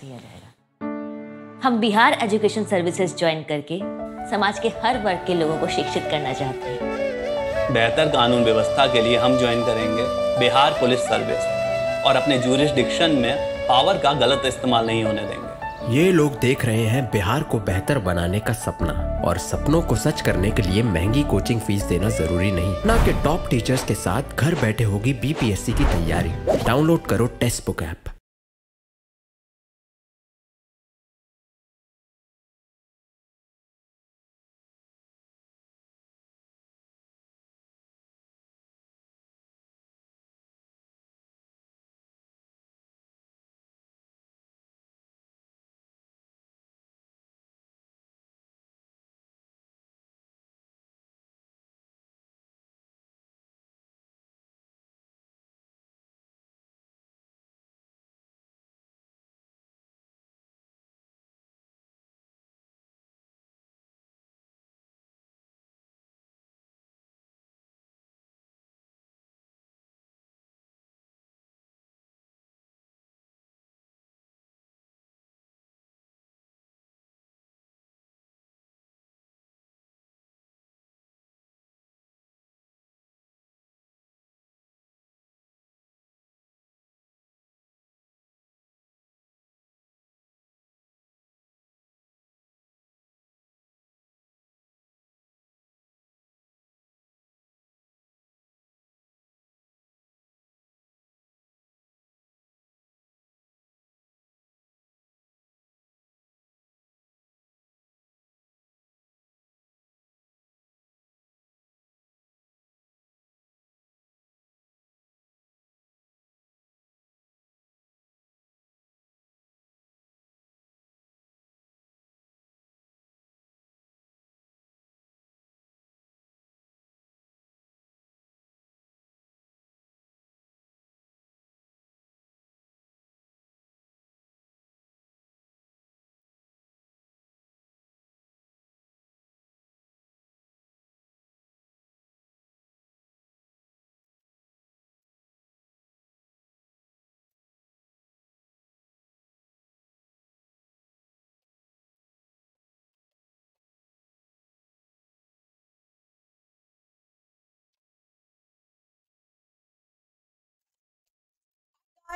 प्रयास लिया हम बिहार एजुकेशन सर्विसेज ज्वाइन करके समाज के हर वर्ग के लोगों को शिक्षित करना चाहते हैं बेहतर कानून व्यवस्था के लिए हम ज्वाइन करेंगे बिहार पुलिस सर्विस और अपने जूरिस्डिक्शन में पावर का गलत इस्तेमाल नहीं होने देंगे ये लोग देख रहे हैं बिहार को बेहतर बनाने का सपना और सपनों को सच करने के लिए महंगी कोचिंग फीस देना जरूरी नहीं ना के टॉप टीचर्स के साथ घर बैठे होगी बीपीएससी की तैयारी डाउनलोड करो Testbook app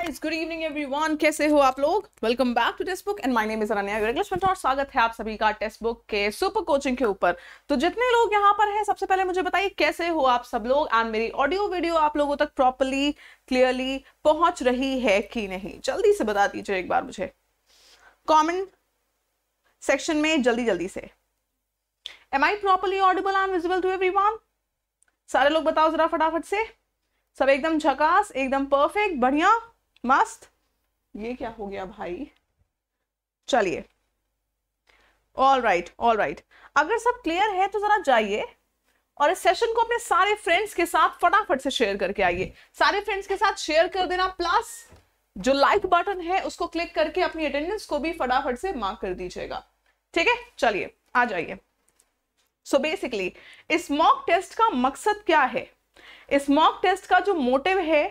good evening everyone कैसे हो आप लोग welcome back to Testbook and my name is Ananya और स्वागत है आप सभी का टेस्ट बुक के सुपर कोचिंग के ऊपर तो जितने लोग यहाँ पर हैं सबसे पहले मुझे बताइए कैसे हो आप सब लोग एंड मेरी ऑडियो वीडियो आप लोगों तक प्रॉपरली क्लियरली पहुंच रही है कि नहीं जल्दी से बता दीजिए एक बार मुझे कॉमेंट सेक्शन में जल्दी जल्दी से am I properly audible and visible to every सारे लोग बताओ जरा फटाफट से सब एकदम झकास एकदम परफेक्ट बढ़िया मस्त ये क्या हो गया भाई चलिए ऑल राइट ऑल राइट अगर सब क्लियर है तो जरा जाइए और इस सेशन को अपने सारे फ्रेंड्स के साथ फटाफट से शेयर करके आइए सारे फ्रेंड्स के साथ शेयर कर देना प्लस जो लाइक बटन है उसको क्लिक करके अपनी अटेंडेंस को भी फटाफट से मार्क कर दीजिएगा ठीक है चलिए आ जाइए सो बेसिकली इस मॉक टेस्ट का मकसद क्या है इस मॉक टेस्ट का जो मोटिव है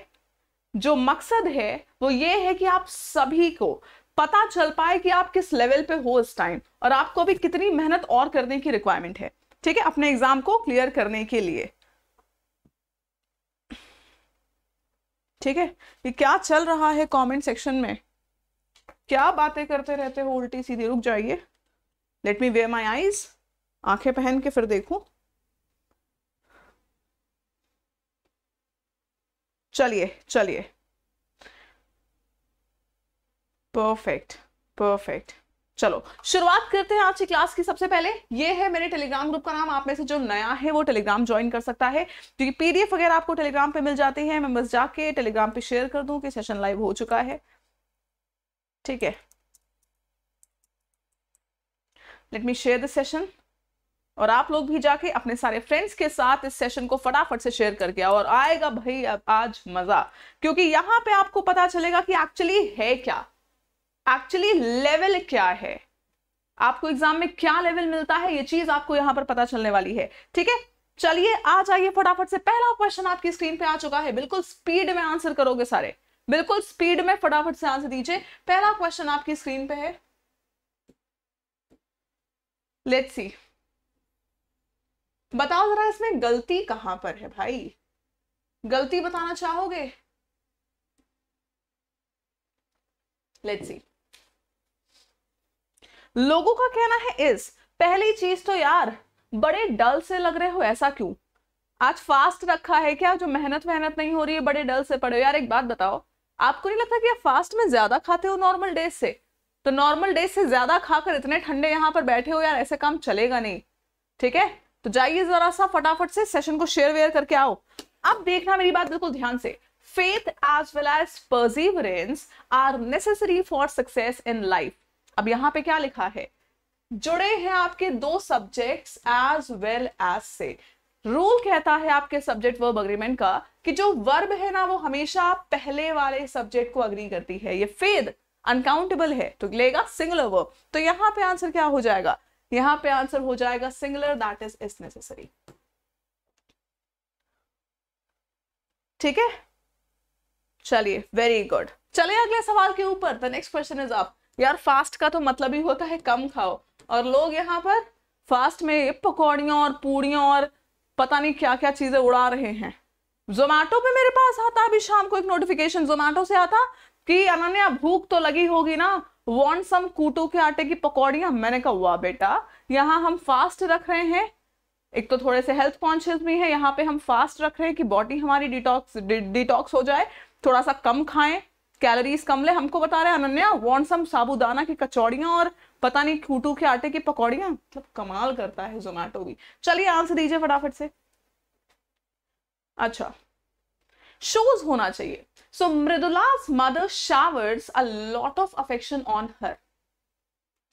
जो मकसद है वो ये है कि आप सभी को पता चल पाए कि आप किस लेवल पे हो इस टाइम और आपको अभी कितनी मेहनत और करने की रिक्वायरमेंट है ठीक है अपने एग्जाम को क्लियर करने के लिए ठीक है ये क्या चल रहा है कमेंट सेक्शन में क्या बातें करते रहते हो उल्टी सीधी रुक जाइए let me way my eyes आंखें पहन के फिर देखू चलिए चलिए परफेक्ट परफेक्ट चलो शुरुआत करते हैं आज की क्लास की सबसे पहले ये है मेरे टेलीग्राम ग्रुप का नाम आप में से जो नया है वो टेलीग्राम ज्वाइन कर सकता है क्योंकि तो पीडीएफ वगैरह आपको टेलीग्राम पे मिल जाती है मैं बस जाके टेलीग्राम पे शेयर कर दूं कि सेशन लाइव हो चुका है ठीक है let me share the session और आप लोग भी जाके अपने सारे फ्रेंड्स के साथ इस सेशन को फटाफट से शेयर करके आओ और आएगा भाई आज मजा क्योंकि यहां पे आपको पता चलेगा कि एक्चुअली है क्या एक्चुअली लेवल क्या है आपको एग्जाम में क्या लेवल मिलता है ये चीज आपको यहां पर पता चलने वाली है ठीक है चलिए आ जाइए फटाफट से पहला क्वेश्चन आपकी स्क्रीन पे आ चुका है बिल्कुल स्पीड में आंसर करोगे सारे बिल्कुल स्पीड में फटाफट से आंसर दीजिए पहला क्वेश्चन आपकी स्क्रीन पे है लेट्स सी बताओ जरा इसमें गलती कहां पर है भाई गलती बताना चाहोगे लेट्स सी लोगों का कहना है इस पहली चीज तो यार बड़े डल से लग रहे हो ऐसा क्यों आज फास्ट रखा है क्या जो मेहनत मेहनत नहीं हो रही है बड़े डल से पड़े हो यार एक बात बताओ आपको नहीं लगता कि आप फास्ट में ज्यादा खाते हो नॉर्मल डेज से तो नॉर्मल डेज से ज्यादा खाकर इतने ठंडे यहां पर बैठे हो यार ऐसे काम चलेगा नहीं ठीक है तो जाइए जरा सा फटाफट से सेशन को शेयर वेयर करके आओ अब देखना मेरी बात बिल्कुल ध्यान से faith as well as perseverance are necessary for success in life अब यहां पे क्या लिखा है जुड़े हैं आपके दो सब्जेक्ट्स एज वेल एज से रूल कहता है आपके सब्जेक्ट वर्ब अग्रीमेंट का कि जो वर्ब है ना वो हमेशा पहले वाले सब्जेक्ट को अग्री करती है ये फेद अनकाउंटेबल है तो लेगा सिंगुलर वर्ब तो यहाँ पे आंसर क्या हो जाएगा यहां पे आंसर हो जाएगा singular that is is necessary ठीक है चलिए वेरी गुड चलिए अगले सवाल के ऊपर द नेक्स्ट क्वेश्चन इज आप यार फास्ट का तो मतलब ही होता है कम खाओ और लोग यहां पर फास्ट में पकौड़ियों और पूड़ियों और पता नहीं क्या क्या चीजें उड़ा रहे हैं जोमेटो पे मेरे पास आता अभी शाम को एक नोटिफिकेशन जोमेटो से आता कि अनन्या भूख तो लगी होगी ना वॉन्ट सम कूटू के आटे की पकौड़ियाँ मैंने कहा हुआ बेटा यहाँ हम फास्ट रख रहे हैं एक तो थोड़े से हेल्थ कॉन्शियस भी है यहाँ पे हम फास्ट रख रहे हैं कि बॉडी हमारी डिटॉक्स डिटॉक्स हो जाए थोड़ा सा कम खाएं कैलोरीज कम ले हमको बता रहे हैं अनन्या वॉन्ट सम साबुदाना की कचौड़ियाँ और पता नहीं कूटू के आटे की पकौड़ियाँ मतलब कमाल करता है जोमेटो भी चलिए आंसर दीजिए फटाफट से अच्छा शूज होना चाहिए So Mridula's mother showers a lot of affection on her.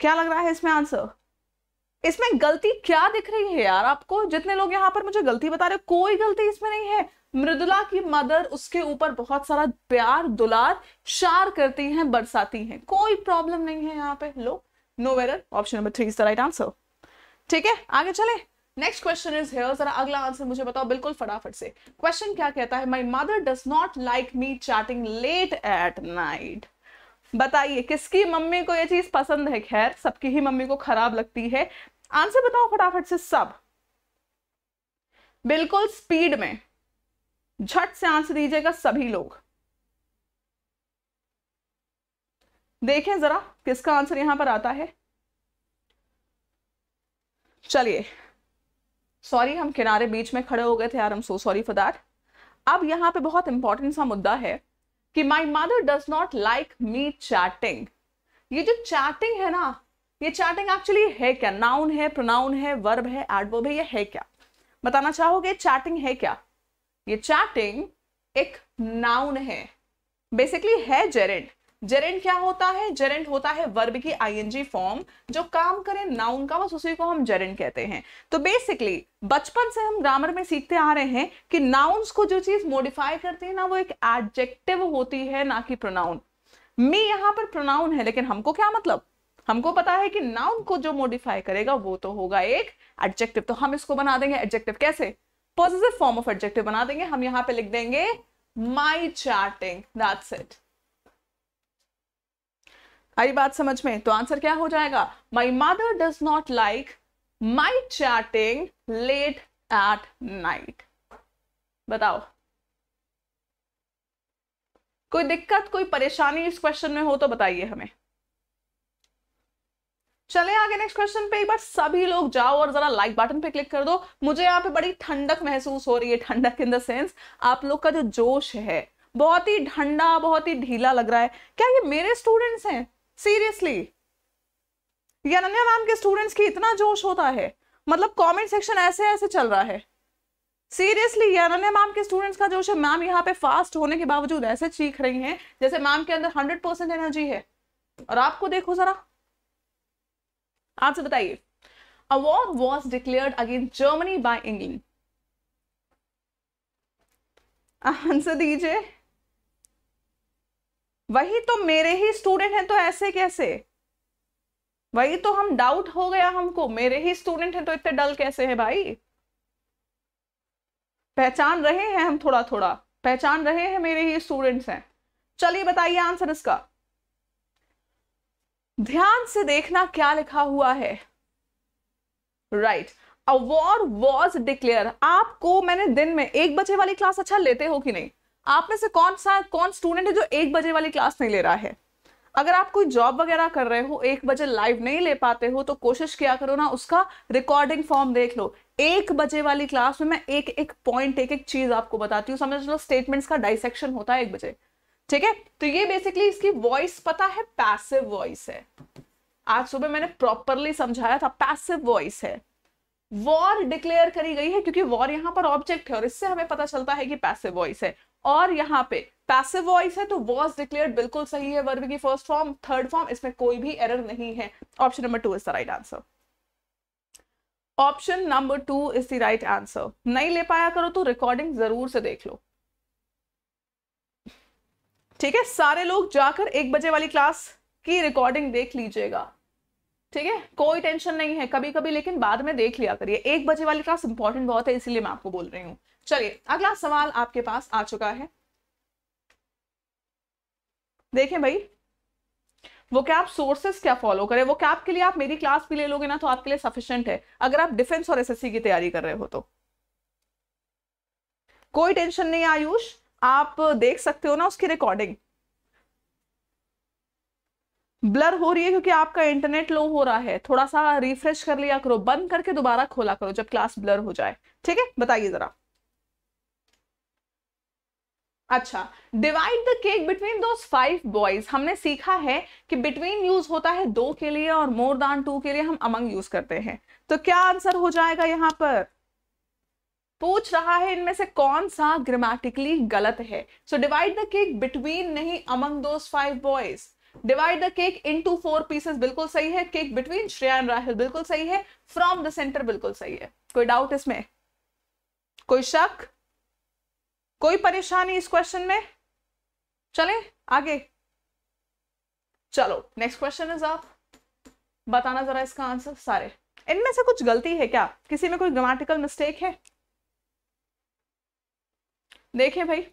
क्या लग रहा है इसमें आंसर इसमें गलती क्या दिख रही है यार आपको जितने लोग यहाँ पर मुझे गलती बता रहे कोई गलती इसमें नहीं है मृदुला की मदर उसके ऊपर बहुत सारा प्यार दुलार शार करती हैं बरसाती हैं कोई प्रॉब्लम नहीं है यहाँ पे लो nowhere option number three is the right answer ठीक है आगे चले नेक्स्ट क्वेश्चन इज हेयर जरा अगला आंसर मुझे बताओ बिल्कुल फटाफट से क्वेश्चन क्या कहता है my mother does not like me chatting late at night बताइए किसकी मम्मी को ये चीज पसंद है खैर सबकी ही मम्मी को खराब लगती है आंसर बताओ फटाफट से सब बिल्कुल स्पीड में झट से आंसर दीजिएगा सभी लोग देखें जरा किसका आंसर यहां पर आता है चलिए सॉरी हम किनारे बीच में खड़े हो गए थे यार हम सो सॉरी फॉर दैट अब यहाँ पे बहुत इंपॉर्टेंट सा मुद्दा है कि my mother does not like me chatting ये जो चैटिंग है ना ये चैटिंग एक्चुअली है क्या नाउन है प्रोनाउन है वर्ब है एडवर्ब है ये है क्या बताना चाहोगे चैटिंग है क्या ये चैटिंग एक नाउन है बेसिकली है जेरेंड जेरेंट क्या होता है जेरेंट होता है वर्ब की आईएनजी फॉर्म जो काम करे नाउन का बस उसी को हम जेरेंट कहते हैं तो बेसिकली बचपन से हम ग्रामर में सीखते आ रहे हैं कि नाउन्स को जो चीज मॉडिफाई करती है ना वो एक एडजेक्टिव होती है ना कि प्रोनाउन मी यहाँ पर प्रोनाउन है लेकिन हमको क्या मतलब हमको पता है कि नाउन को जो मॉडिफाई करेगा वो तो होगा एक एडजेक्टिव तो हम इसको बना देंगे एडजेक्टिव कैसे पॉजिटिव फॉर्म ऑफ एडजेक्टिव बना देंगे हम यहाँ पे लिख देंगे my charting that's it I बात समझ में तो आंसर क्या हो जाएगा my mother does not like my chatting late at night बताओ कोई दिक्कत कोई परेशानी इस क्वेश्चन में हो तो बताइए हमें चले आगे नेक्स्ट क्वेश्चन पे एक बार सभी लोग जाओ और जरा लाइक बटन पे क्लिक कर दो मुझे यहाँ पे बड़ी ठंडक महसूस हो रही है ठंडक इन द सेंस आप लोग का जो जोश है बहुत ही ठंडा बहुत ही ढीला लग रहा है क्या ये मेरे स्टूडेंट्स हैं सीरियसली अनन्या मैम के स्टूडेंट्स की इतना जोश होता है मतलब कमेंट सेक्शन ऐसे ऐसे चल रहा है सीरियसली ये अनन्या मैम के स्टूडेंट्स का जोश है मैम यहाँ पे फास्ट होने के बावजूद ऐसे चीख रही हैं जैसे मैम के अंदर हंड्रेड परसेंट एनर्जी है और आपको देखो जरा आपसे बताइए award was declared against Germany by England answer दीजिए वही तो मेरे ही स्टूडेंट हैं तो ऐसे कैसे वही तो हम डाउट हो गया हमको मेरे ही स्टूडेंट हैं तो इतने डल कैसे हैं भाई पहचान रहे हैं हम थोड़ा थोड़ा पहचान रहे हैं मेरे ही स्टूडेंट्स हैं चलिए बताइए आंसर इसका ध्यान से देखना क्या लिखा हुआ है write a war was declare आपको मैंने दिन में एक बजे वाली क्लास अच्छा लेते हो कि नहीं आप में से कौन सा कौन स्टूडेंट है जो एक बजे वाली क्लास नहीं ले रहा है अगर आप कोई जॉब वगैरह कर रहे हो एक बजे लाइव नहीं ले पाते हो तो कोशिश किया करो ना उसका रिकॉर्डिंग फॉर्म देख लो एक बजे वाली क्लास में मैं एक एक पॉइंट एक एक चीज आपको बताती हूँ समझ लो स्टेटमेंट्स का डाइसेक्शन होता है एक बजे ठीक है तो ये बेसिकली इसकी वॉइस पता है पैसिव वॉइस है आज सुबह मैंने प्रॉपरली समझाया था पैसिव वॉइस है वॉर डिक्लेयर करी गई है क्योंकि वॉर यहाँ पर ऑब्जेक्ट है और इससे हमें पता चलता है कि पैसिव वॉइस है और यहाँ पे पैसिव वॉइस है तो वॉज डिक्लेयर बिल्कुल सही है वर्ब की फर्स्ट फॉर्म थर्ड फॉर्म इसमें कोई भी एरर नहीं है option number two is the right answer option number two is the right answer नहीं ले पाया करो तो रिकॉर्डिंग जरूर से देख लो ठीक है सारे लोग जाकर एक बजे वाली क्लास की रिकॉर्डिंग देख लीजिएगा ठीक है कोई टेंशन नहीं है कभी कभी लेकिन बाद में देख लिया करिए एक बजे वाली क्लास इंपॉर्टेंट बहुत है इसीलिए मैं आपको बोल रही हूँ चलिए अगला सवाल आपके पास आ चुका है देखें भाई वो क्या आप सोर्सेस क्या फॉलो करें वो क्या के लिए आप मेरी क्लास भी ले लोगे ना तो आपके लिए सफिशियंट है अगर आप डिफेंस और एसएससी की तैयारी कर रहे हो तो कोई टेंशन नहीं आयुष आप देख सकते हो ना उसकी रिकॉर्डिंग ब्लर हो रही है क्योंकि आपका इंटरनेट लो हो रहा है थोड़ा सा रिफ्रेश कर लिया करो बंद करके दोबारा खोला करो जब क्लास ब्लर हो जाए ठीक है बताइए जरा अच्छा डिवाइड द केक बिटवीन दो फाइव बॉयज हमने सीखा है कि बिटवीन यूज होता है दो के लिए और मोर दान टू के लिए हम अमंग यूज करते हैं तो क्या आंसर हो जाएगा यहाँ पर पूछ रहा है इनमें से कौन सा ग्रामेटिकली गलत है so divide the cake between नहीं अमंग दो five boys divide the cake into four pieces बिल्कुल सही है cake between Shreya and Rahul बिल्कुल सही है फ्रॉम द सेंटर बिल्कुल सही है कोई डाउट इसमें कोई शक कोई परेशानी इस क्वेश्चन में चलें आगे चलो नेक्स्ट क्वेश्चन इज आप बताना जरा इसका आंसर सारे इनमें से कुछ गलती है क्या किसी में कोई ग्रामेटिकल मिस्टेक है देखिए भाई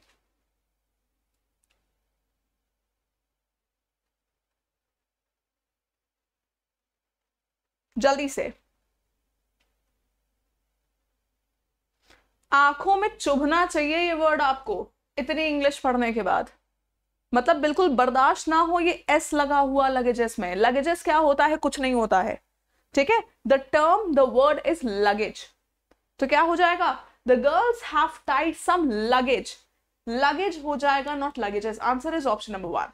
जल्दी से आंखों में चुभना चाहिए ये वर्ड आपको इतनी इंग्लिश पढ़ने के बाद मतलब बिल्कुल बर्दाश्त ना हो ये एस लगा हुआ लगेजेस में लगेजेस क्या होता है कुछ नहीं होता है ठीक है the term the word is luggage तो क्या हो जाएगा the girls have tied some luggage luggage हो जाएगा not luggages answer is option number one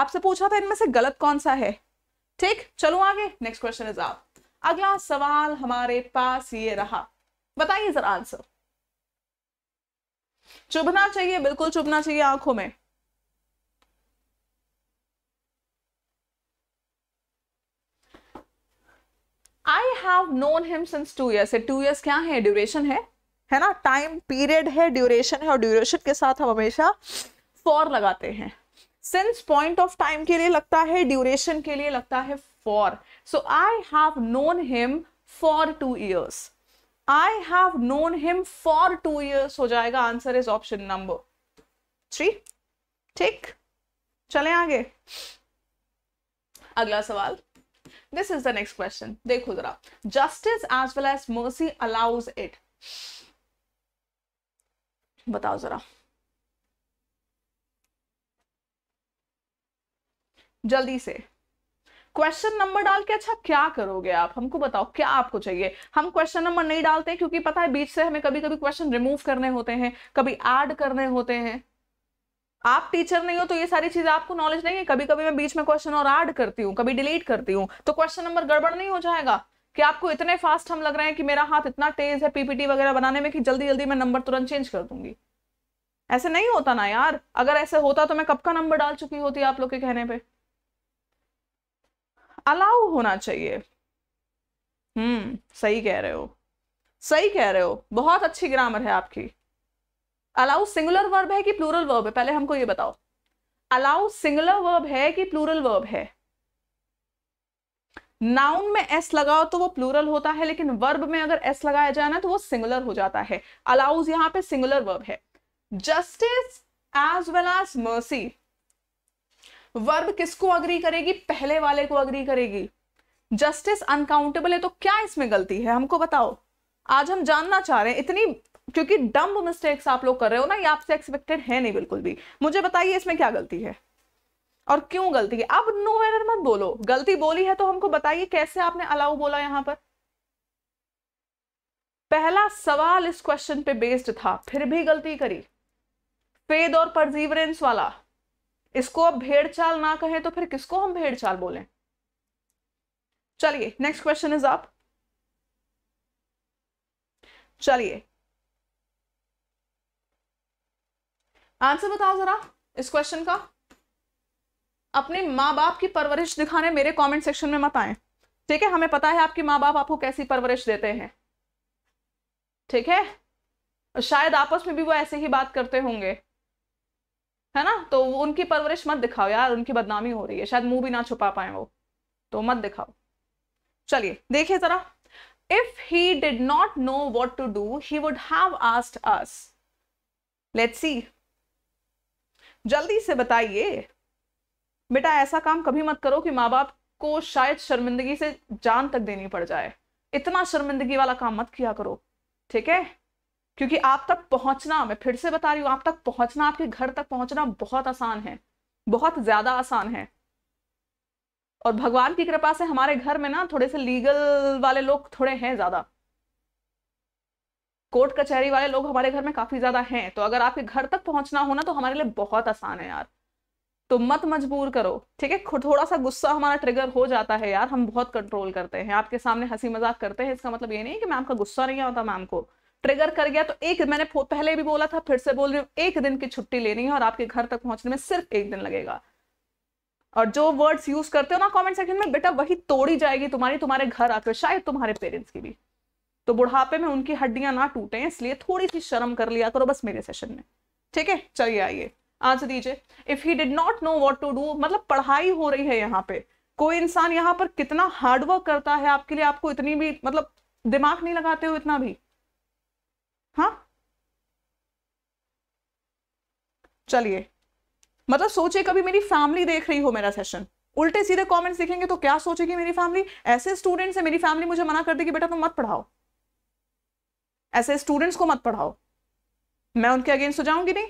आपसे पूछा था इनमें से गलत कौन सा है ठीक चलो आगे नेक्स्ट क्वेश्चन इज आप अगला सवाल हमारे पास ये रहा बताइए जरा आंसर चुभना चाहिए बिल्कुल चुभना चाहिए आंखों में I have known him since two years two years क्या है ड्यूरेशन है है ना टाइम पीरियड है ड्यूरेशन है और ड्यूरेशन के साथ हम हमेशा फॉर लगाते हैं सिंस पॉइंट ऑफ टाइम के लिए लगता है ड्यूरेशन के लिए लगता है for so I have known him for two years I have known him for two years हो जाएगा answer is option number three ठीक चले आगे अगला सवाल this is the next question देखो जरा justice as well as mercy allows it बताओ जरा जल्दी से क्वेश्चन नंबर डाल के अच्छा क्या करोगे आप हमको बताओ क्या आपको चाहिए हम क्वेश्चन नंबर नहीं डालते क्योंकि पता है बीच से हमें कभी कभी क्वेश्चन रिमूव करने होते हैं कभी ऐड करने होते हैं आप टीचर नहीं हो तो ये सारी चीजें आपको नॉलेज नहीं है कभी कभी मैं बीच में क्वेश्चन और ऐड करती हूँ कभी डिलीट करती हूँ तो क्वेश्चन नंबर गड़बड़ नहीं हो जाएगा कि आपको इतने फास्ट हम लग रहे हैं कि मेरा हाथ इतना तेज है पीपीटी वगैरह बनाने में कि जल्दी जल्दी मैं नंबर तुरंत चेंज कर दूंगी ऐसे नहीं होता ना यार अगर ऐसे होता तो मैं कब का नंबर डाल चुकी होती आप लोग के कहने पर अलाउ होना चाहिए हम्म सही कह रहे हो सही कह रहे हो बहुत अच्छी ग्रामर है आपकी अलाउ सिंगुलर वर्ब है कि प्लूरल वर्ब है पहले हमको ये बताओ अलाउ सिंगुलर वर्ब है कि प्लूरल वर्ब है नाउन में एस लगाओ तो वो प्लूरल होता है लेकिन वर्ब में अगर एस लगाया जाए ना तो वो सिंगुलर हो जाता है अलाउज यहां पे सिंगुलर वर्ब है justice as well as mercy verb किसको अग्री करेगी पहले वाले को अग्री करेगी जस्टिस अनकाउंटेबल है तो क्या इसमें गलती है हमको बताओ आज हम जानना चाह रहे हैं इतनी क्योंकि डम्ब मिस्टेक्स आप लोग कर रहे हो ना ये आपसे एक्सपेक्टेड है नहीं बिल्कुल भी मुझे बताइए इसमें क्या गलती है और क्यों गलती है अब नो एरर मत बोलो गलती बोली है तो हमको बताइए कैसे आपने अलाउ बोला यहां पर पहला सवाल इस क्वेश्चन पे बेस्ड था फिर भी गलती करी फेद और परजीवरेंस वाला इसको अब भेड़ चाल ना कहें तो फिर किसको हम भेड़ चाल बोलें चलिए नेक्स्ट क्वेश्चन इज आप चलिए आंसर बताओ जरा इस क्वेश्चन का अपने माँ बाप की परवरिश दिखाने मेरे कमेंट सेक्शन में मत आए ठीक है हमें पता है आपके माँ बाप आपको कैसी परवरिश देते हैं ठीक है शायद आपस में भी वो ऐसे ही बात करते होंगे है ना तो उनकी परवरिश मत दिखाओ यार उनकी बदनामी हो रही है शायद मुंह भी ना छुपा पाए वो तो मत दिखाओ चलिए देखिए जरा if he did not know what to do he would have asked us let see जल्दी से बताइए बेटा ऐसा काम कभी मत करो कि माँ बाप को शायद शर्मिंदगी से जान तक देनी पड़ जाए इतना शर्मिंदगी वाला काम मत किया करो ठीक है क्योंकि आप तक पहुंचना मैं फिर से बता रही हूँ आप तक पहुंचना आपके घर तक पहुंचना बहुत आसान है बहुत ज्यादा आसान है और भगवान की कृपा से हमारे घर में ना थोड़े से लीगल वाले लोग थोड़े हैं ज्यादा कोर्ट कचहरी वाले लोग हमारे घर में काफी ज्यादा हैं तो अगर आपके घर तक पहुंचना हो ना तो हमारे लिए बहुत आसान है यार तो मत मजबूर करो ठीक है थोड़ा सा गुस्सा हमारा ट्रिगर हो जाता है यार हम बहुत कंट्रोल करते हैं आपके सामने हंसी मजाक करते हैं इसका मतलब ये नहीं है कि मैम का गुस्सा नहीं आता मैम को ट्रिगर कर गया तो एक मैंने पहले भी बोला था फिर से बोल रही हूँ एक दिन की छुट्टी लेनी है और आपके घर तक पहुंचने में सिर्फ एक दिन लगेगा और जो वर्ड्स यूज करते हो ना कमेंट सेक्शन में बेटा वही तोड़ी जाएगी तुम्हारी तुम्हारे घर आकर शायद तुम्हारे पेरेंट्स की भी तो बुढ़ापे में उनकी हड्डियां ना टूटे इसलिए थोड़ी सी शर्म कर लिया करो बस मेरे सेशन में ठीक है चलिए आइए आंसर दीजिए if he did not know what to do मतलब पढ़ाई हो रही है यहाँ पे कोई इंसान यहाँ पर कितना हार्डवर्क करता है आपके लिए आपको इतनी भी मतलब दिमाग नहीं लगाते हो इतना भी हाँ चलिए मतलब सोचे कभी मेरी फैमिली देख रही हो मेरा सेशन उल्टे सीधे कमेंट्स देखेंगे तो क्या सोचेगी मेरी फैमिली ऐसे स्टूडेंट्स है मेरी फैमिली मुझे मना कर देगी बेटा तुम मत पढ़ाओ ऐसे स्टूडेंट्स को मत पढ़ाओ मैं उनके अगेंस्ट हो जाऊंगी नहीं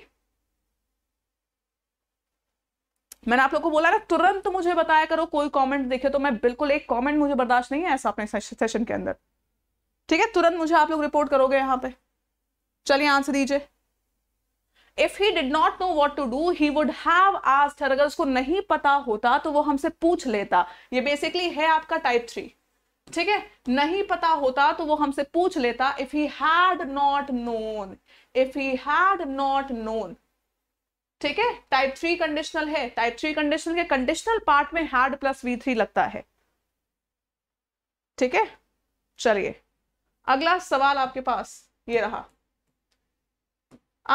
मैंने आप लोग को बोला ना तुरंत मुझे बताया करो कोई कमेंट देखे तो मैं बिल्कुल एक कमेंट मुझे बर्दाश्त नहीं है ऐसा अपने सेशन के अंदर ठीक है तुरंत मुझे आप लोग रिपोर्ट करोगे यहाँ पे चलिए आंसर दीजिए if he did not know what to do he would have asked अगर उसको नहीं पता होता तो वो हमसे पूछ लेता ये बेसिकली है आपका टाइप थ्री ठीक है नहीं पता होता तो वो हमसे पूछ लेता if he had not known if he had not known ठीक है टाइप थ्री कंडीशनल है टाइप थ्री कंडीशनल के कंडीशनल पार्ट में हैड प्लस वी थ्री लगता है ठीक है चलिए अगला सवाल आपके पास ये रहा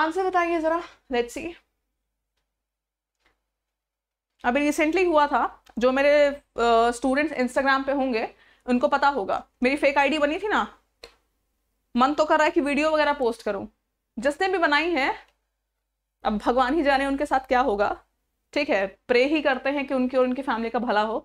आंसर बताइए जरा लेट्स सी अभी रिसेंटली हुआ था जो मेरे स्टूडेंट्स uh, इंस्टाग्राम पे होंगे उनको पता होगा मेरी फेक आईडी बनी थी ना मन तो कर रहा है कि वीडियो वगैरह पोस्ट करूं जिसने भी बनाई है अब भगवान ही जाने उनके साथ क्या होगा ठीक है प्रे ही करते हैं कि उनकी और उनकी फैमिली का भला हो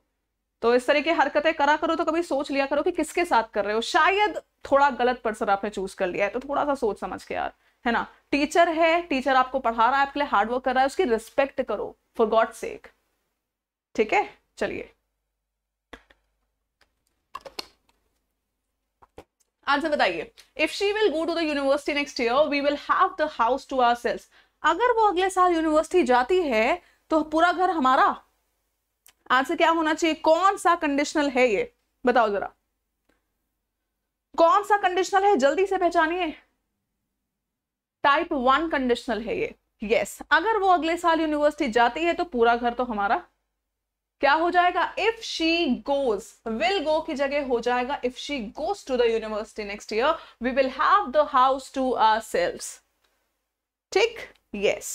तो इस तरह की हरकतें करा करो तो कभी सोच लिया करो कि किसके साथ कर रहे हो शायद थोड़ा गलत पर्सन आपने चूज कर लिया है तो थोड़ा सा सोच समझ के यार है ना टीचर है टीचर आपको पढ़ा रहा है आपके लिए हार्डवर्क कर रहा है उसकी रिस्पेक्ट करो फॉर गॉड सेक ठीक है चलिए आंसर बताइए if she will go to the university next year we will have the house to ourselves अगर वो अगले साल यूनिवर्सिटी जाती है तो पूरा घर हमारा आंसर क्या होना चाहिए कौन सा कंडीशनल है ये बताओ जरा कौन सा कंडीशनल है जल्दी से पहचानिए टाइप वन कंडीशनल है ये यस yes. अगर वो अगले साल यूनिवर्सिटी जाती है तो पूरा घर तो हमारा क्या हो जाएगा if she goes will go की जगह हो जाएगा if she goes to the university next year we will have the house to ourselves ठीक यस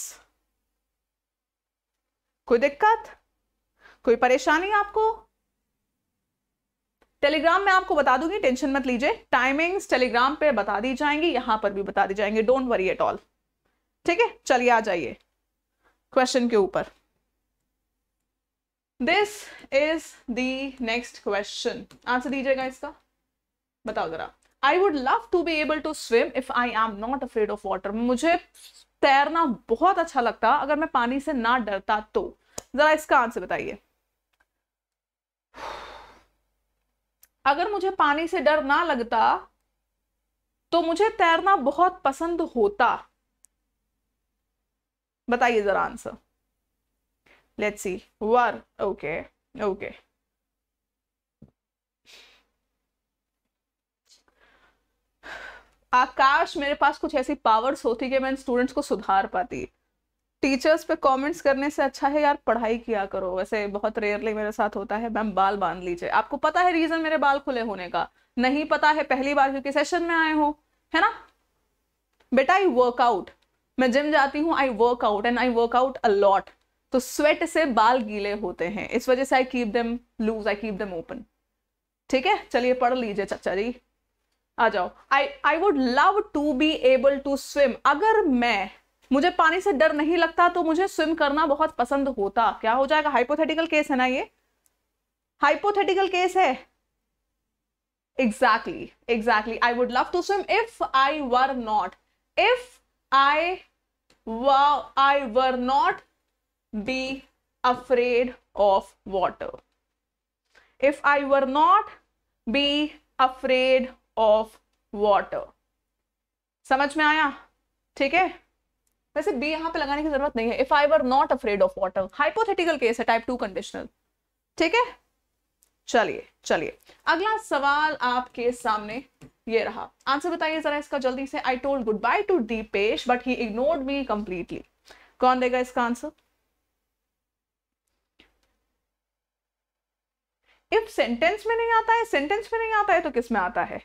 कोई दिक्कत कोई परेशानी आपको टेलीग्राम में आपको बता दूंगी टेंशन मत लीजिए टाइमिंग्स टेलीग्राम पे बता दी जाएंगी यहां पर भी बता दी जाएंगे डोंट वरी एट ऑल ठीक है चलिए आ जाइए क्वेश्चन के ऊपर this is the next question answer दीजिएगा इसका बताओ जरा I would love to be able to swim if I am not afraid of water मुझे तैरना बहुत अच्छा लगता अगर मैं पानी से ना डरता तो जरा इसका आंसर बताइए अगर मुझे पानी से डर ना लगता तो मुझे तैरना बहुत पसंद होता बताइए जरा answer let's see were okay okay Akash मेरे पास कुछ ऐसी पावर्स होती कि मैं स्टूडेंट्स को सुधार पाती टीचर्स पे कमेंट्स करने से अच्छा है यार पढ़ाई किया करो वैसे बहुत रेयरली मेरे साथ होता है मैम बाल बांध लीजिए आपको पता है रीजन मेरे बाल खुले होने का नहीं पता है पहली बार क्योंकि सेशन में आए हो है ना बेटा आई वर्कआउट मैं जिम जाती हूँ I work out and I work out a lot तो स्वेट से बाल गीले होते हैं इस वजह से I keep them loose I keep them open ठीक है चलिए पढ़ लीजिए चाचा जी आ जाओ I I would love to be able to swim अगर मैं मुझे पानी से डर नहीं लगता तो मुझे स्विम करना बहुत पसंद होता क्या हो जाएगा हाइपोथेटिकल केस है ना ये हाइपोथेटिकल केस है exactly exactly I would love to swim if I were not if I I were not be afraid of water if I were not be afraid of water समझ में आया ठीक है वैसे बी यहाँ पे लगाने की जरूरत नहीं है if I were not afraid of water hypothetical case है टाइप टू कंडीशनल ठीक है चलिए चलिए अगला सवाल आपके सामने ये रहा आंसर बताइए जरा इसका जल्दी से I told goodbye to Deepesh but he ignored me completely कौन देगा इसका आंसर इफ सेंटेंस में नहीं आता है सेंटेंस में नहीं आता है तो किस में आता है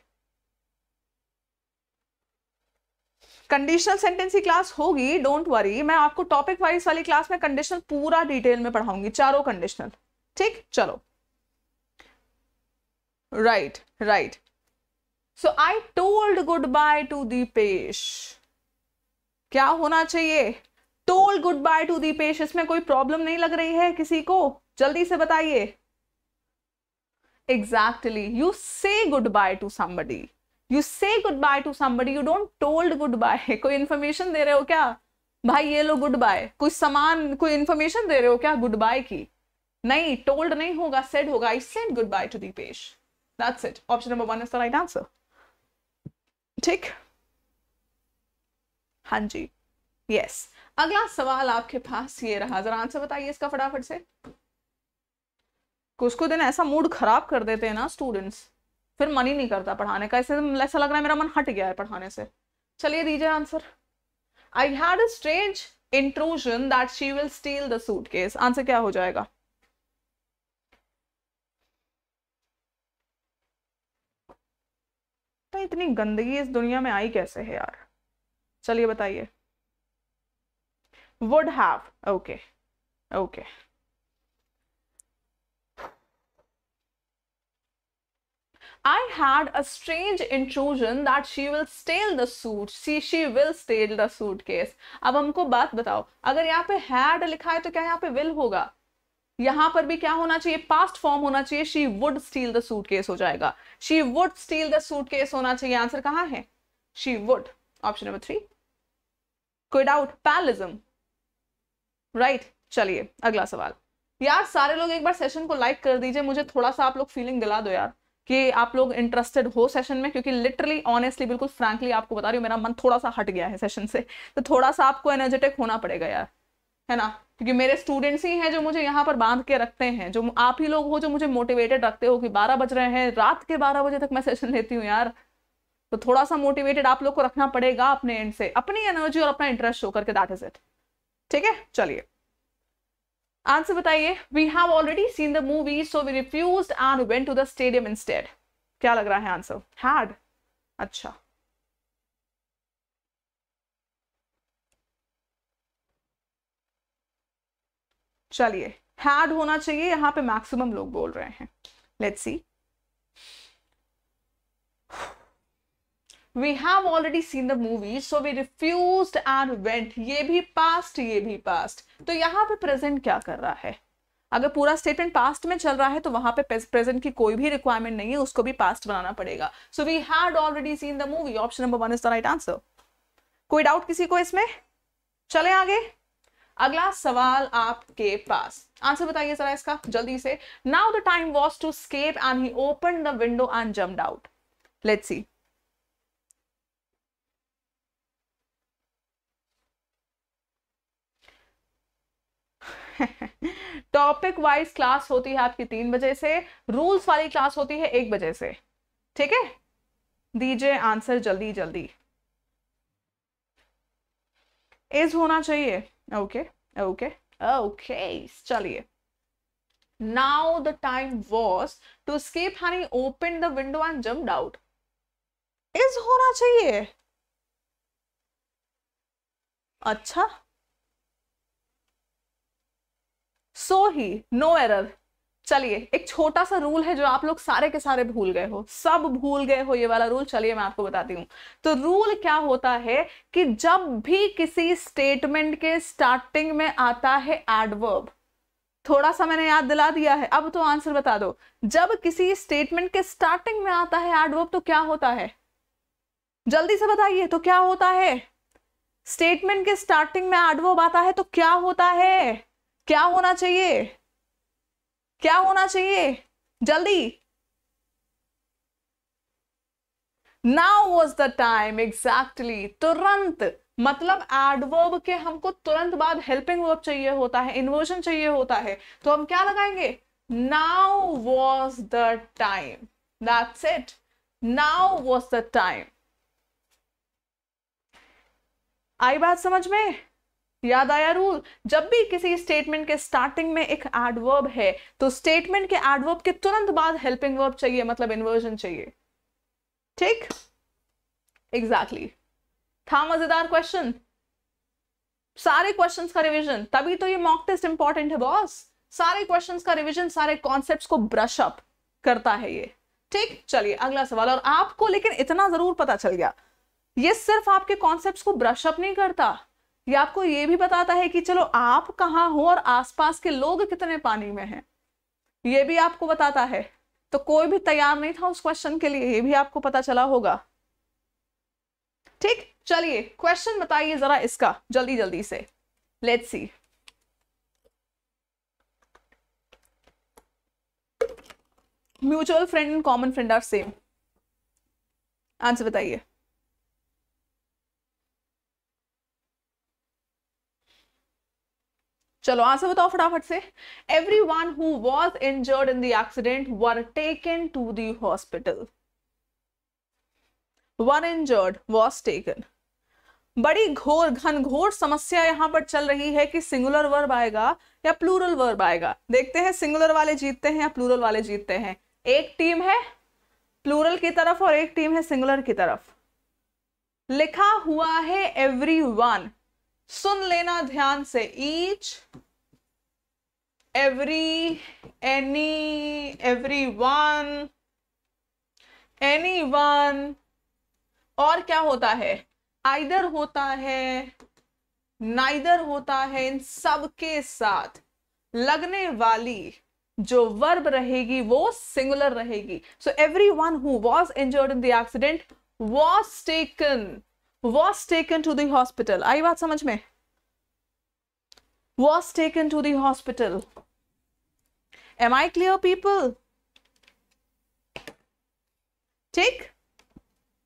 कंडीशनल सेंटेंस की क्लास होगी डोंट वरी मैं आपको टॉपिक वाइज वाली क्लास में कंडीशनल पूरा डिटेल में पढ़ाऊंगी चारों कंडीशनल ठीक चलो right right so I told goodbye to Deepesh क्या होना चाहिए told goodbye to Deepesh इसमें कोई प्रॉब्लम नहीं लग रही है किसी को जल्दी से बताइए exactly you say goodbye to somebody you say goodbye to somebody you don't told goodbye कोई इन्फॉर्मेशन दे रहे हो क्या भाई ये लो गुड बाय कुछ सामान कोई इन्फॉर्मेशन दे रहे हो क्या गुड बाय की नहीं टोल्ड नहीं होगा सेड होगा I said goodbye to Deepesh that's it option number one is the right answer ठीक हाँ जी यस अगला सवाल आपके पास ये रहा जरा आंसर बताइए इसका फटाफट से कुछ कुछ दिन ऐसा मूड खराब कर देते हैं ना स्टूडेंट्स फिर मन ही नहीं करता पढ़ाने का इसे तो ऐसा लग रहा है मेरा मन हट गया है पढ़ाने से चलिए दीजिए answer I had a strange intrusion that she will steal the suitcase answer क्या हो जाएगा तो इतनी गंदगी इस दुनिया में आई कैसे है यार चलिए बताइए would have okay okay I had a strange intrusion that she will steal the suit. See, she will steal the suitcase. अब हमको बात बताओ अगर यहाँ पे had लिखा है तो क्या यहाँ पे will होगा यहां पर भी क्या होना चाहिए पास्ट फॉर्म होना चाहिए she would steal the suitcase हो जाएगा she would steal the suitcase होना चाहिए आंसर कहां है she would option number three कोई डाउट पैलिज्म राइट चलिए अगला सवाल यार सारे लोग एक बार सेशन को लाइक कर दीजिए मुझे थोड़ा सा आप लोग फीलिंग दिला दो यार कि आप लोग इंटरेस्टेड हो सेशन में क्योंकि लिटरली ऑनेस्टली बिल्कुल फ्रैंकली आपको बता रही हूँ मेरा मन थोड़ा सा हट गया है सेशन से तो थोड़ा सा आपको एनर्जेटिक होना पड़ेगा यार है ना क्योंकि मेरे स्टूडेंट्स ही हैं जो मुझे यहाँ पर बांध के रखते हैं जो आप ही लोग हो जो मुझे मोटिवेटेड रखते हो कि बारह बज रहे हैं रात के बारह बजे तक मैं सेशन लेती हूँ यार तो थोड़ा सा मोटिवेटेड आप लोग को रखना पड़ेगा अपने एंड से अपनी एनर्जी और अपना इंटरेस्ट शो करके दैट इज इट ठीक है चलिए आंसर बताइए we have already seen the movie so we refuse and went to the stadium स्टेड क्या लग रहा है आंसर हैड अच्छा चलिए हैड होना चाहिए यहां पे मैक्सिमम लोग बोल रहे हैं let's see we have already seen the movie so we refuse and went ये भी पास्ट ये भी पास्ट तो यहाँ पे प्रेजेंट क्या कर रहा है अगर पूरा स्टेटमेंट पास्ट में चल रहा है तो वहां पे प्रेजेंट की कोई भी रिक्वायरमेंट नहीं है उसको भी पास्ट बनाना पड़ेगा so we had already seen the movie option number one is the right answer कोई डाउट किसी को इसमें चले आगे अगला सवाल आपके पास आंसर बताइए जरा इसका जल्दी से now the time was to escape and he open the window and jump out let's see topic wise class होती है आपकी तीन बजे से रूल्स वाली क्लास होती है एक बजे से ठीक है दीजिए आंसर जल्दी जल्दी एज होना चाहिए ओके ओके ओके चलिए now the time was to escape honey open the window and jump out is होना चाहिए अच्छा सो ही नो एरर चलिए एक छोटा सा रूल है जो आप लोग सारे के सारे भूल गए हो सब भूल गए हो ये वाला रूल चलिए मैं आपको बताती हूँ तो रूल क्या होता है कि जब भी किसी स्टेटमेंट के स्टार्टिंग में आता है एडवर्ब थोड़ा सा मैंने याद दिला दिया है अब तो आंसर बता दो जब किसी स्टेटमेंट के स्टार्टिंग में आता है एडवर्ब तो क्या होता है जल्दी से बताइए तो क्या होता है स्टेटमेंट के स्टार्टिंग में एडवर्ब आता है तो क्या होता है क्या होना चाहिए क्या होना चाहिए जल्दी now was the time exactly तुरंत मतलब एडवर्ब के हमको तुरंत बाद हेल्पिंग वर्ब चाहिए होता है इन्वर्जन चाहिए होता है तो हम क्या लगाएंगे now was the time that's it now was the time आई बात समझ में याद आया रूल जब भी किसी स्टेटमेंट के स्टार्टिंग में एक एडवर्ब है तो स्टेटमेंट के एडवर्ब के तुरंत बाद हेल्पिंग वर्ब चाहिए मतलब इन्वर्जन चाहिए ठीक एग्जैक्टली exactly. था मजेदार क्वेश्चन सारे क्वेश्चंस का रिवीजन तभी तो ये मॉक टेस्ट इंपॉर्टेंट है बॉस सारे क्वेश्चंस का रिवीजन सारे कॉन्सेप्ट्स को ब्रश अप करता है ये ठीक चलिए अगला सवाल और आपको लेकिन इतना जरूर पता चल गया ये सिर्फ आपके कॉन्सेप्ट्स को ब्रश अप नहीं करता ये आपको ये भी बताता है कि चलो आप कहाँ हो और आसपास के लोग कितने पानी में हैं ये भी आपको बताता है तो कोई भी तैयार नहीं था उस क्वेश्चन के लिए ये भी आपको पता चला होगा ठीक चलिए क्वेश्चन बताइए जरा इसका जल्दी जल्दी से let see mutual friend and common friend are same answer बताइए चलो आंसर बताओ फटाफट से every one who was injured in the accident were taken to the hospital one injured was taken बड़ी घोर घनघोर समस्या यहां पर चल रही है कि सिंगुलर वर्ब आएगा या प्लूरल वर्ब आएगा देखते हैं सिंगुलर वाले जीतते हैं या प्लूरल वाले जीतते हैं एक टीम है प्लूरल की तरफ और एक टीम है सिंगुलर की तरफ लिखा हुआ है एवरी वन सुन लेना ध्यान से each every any every one any one और क्या होता है आइदर होता है नाइदर होता है इन सब के साथ लगने वाली जो वर्ब रहेगी वो सिंगुलर रहेगी so every one who was injured in the accident was taken was taken to the hospital आई बात समझ में was taken to the hospital am I clear people ठीक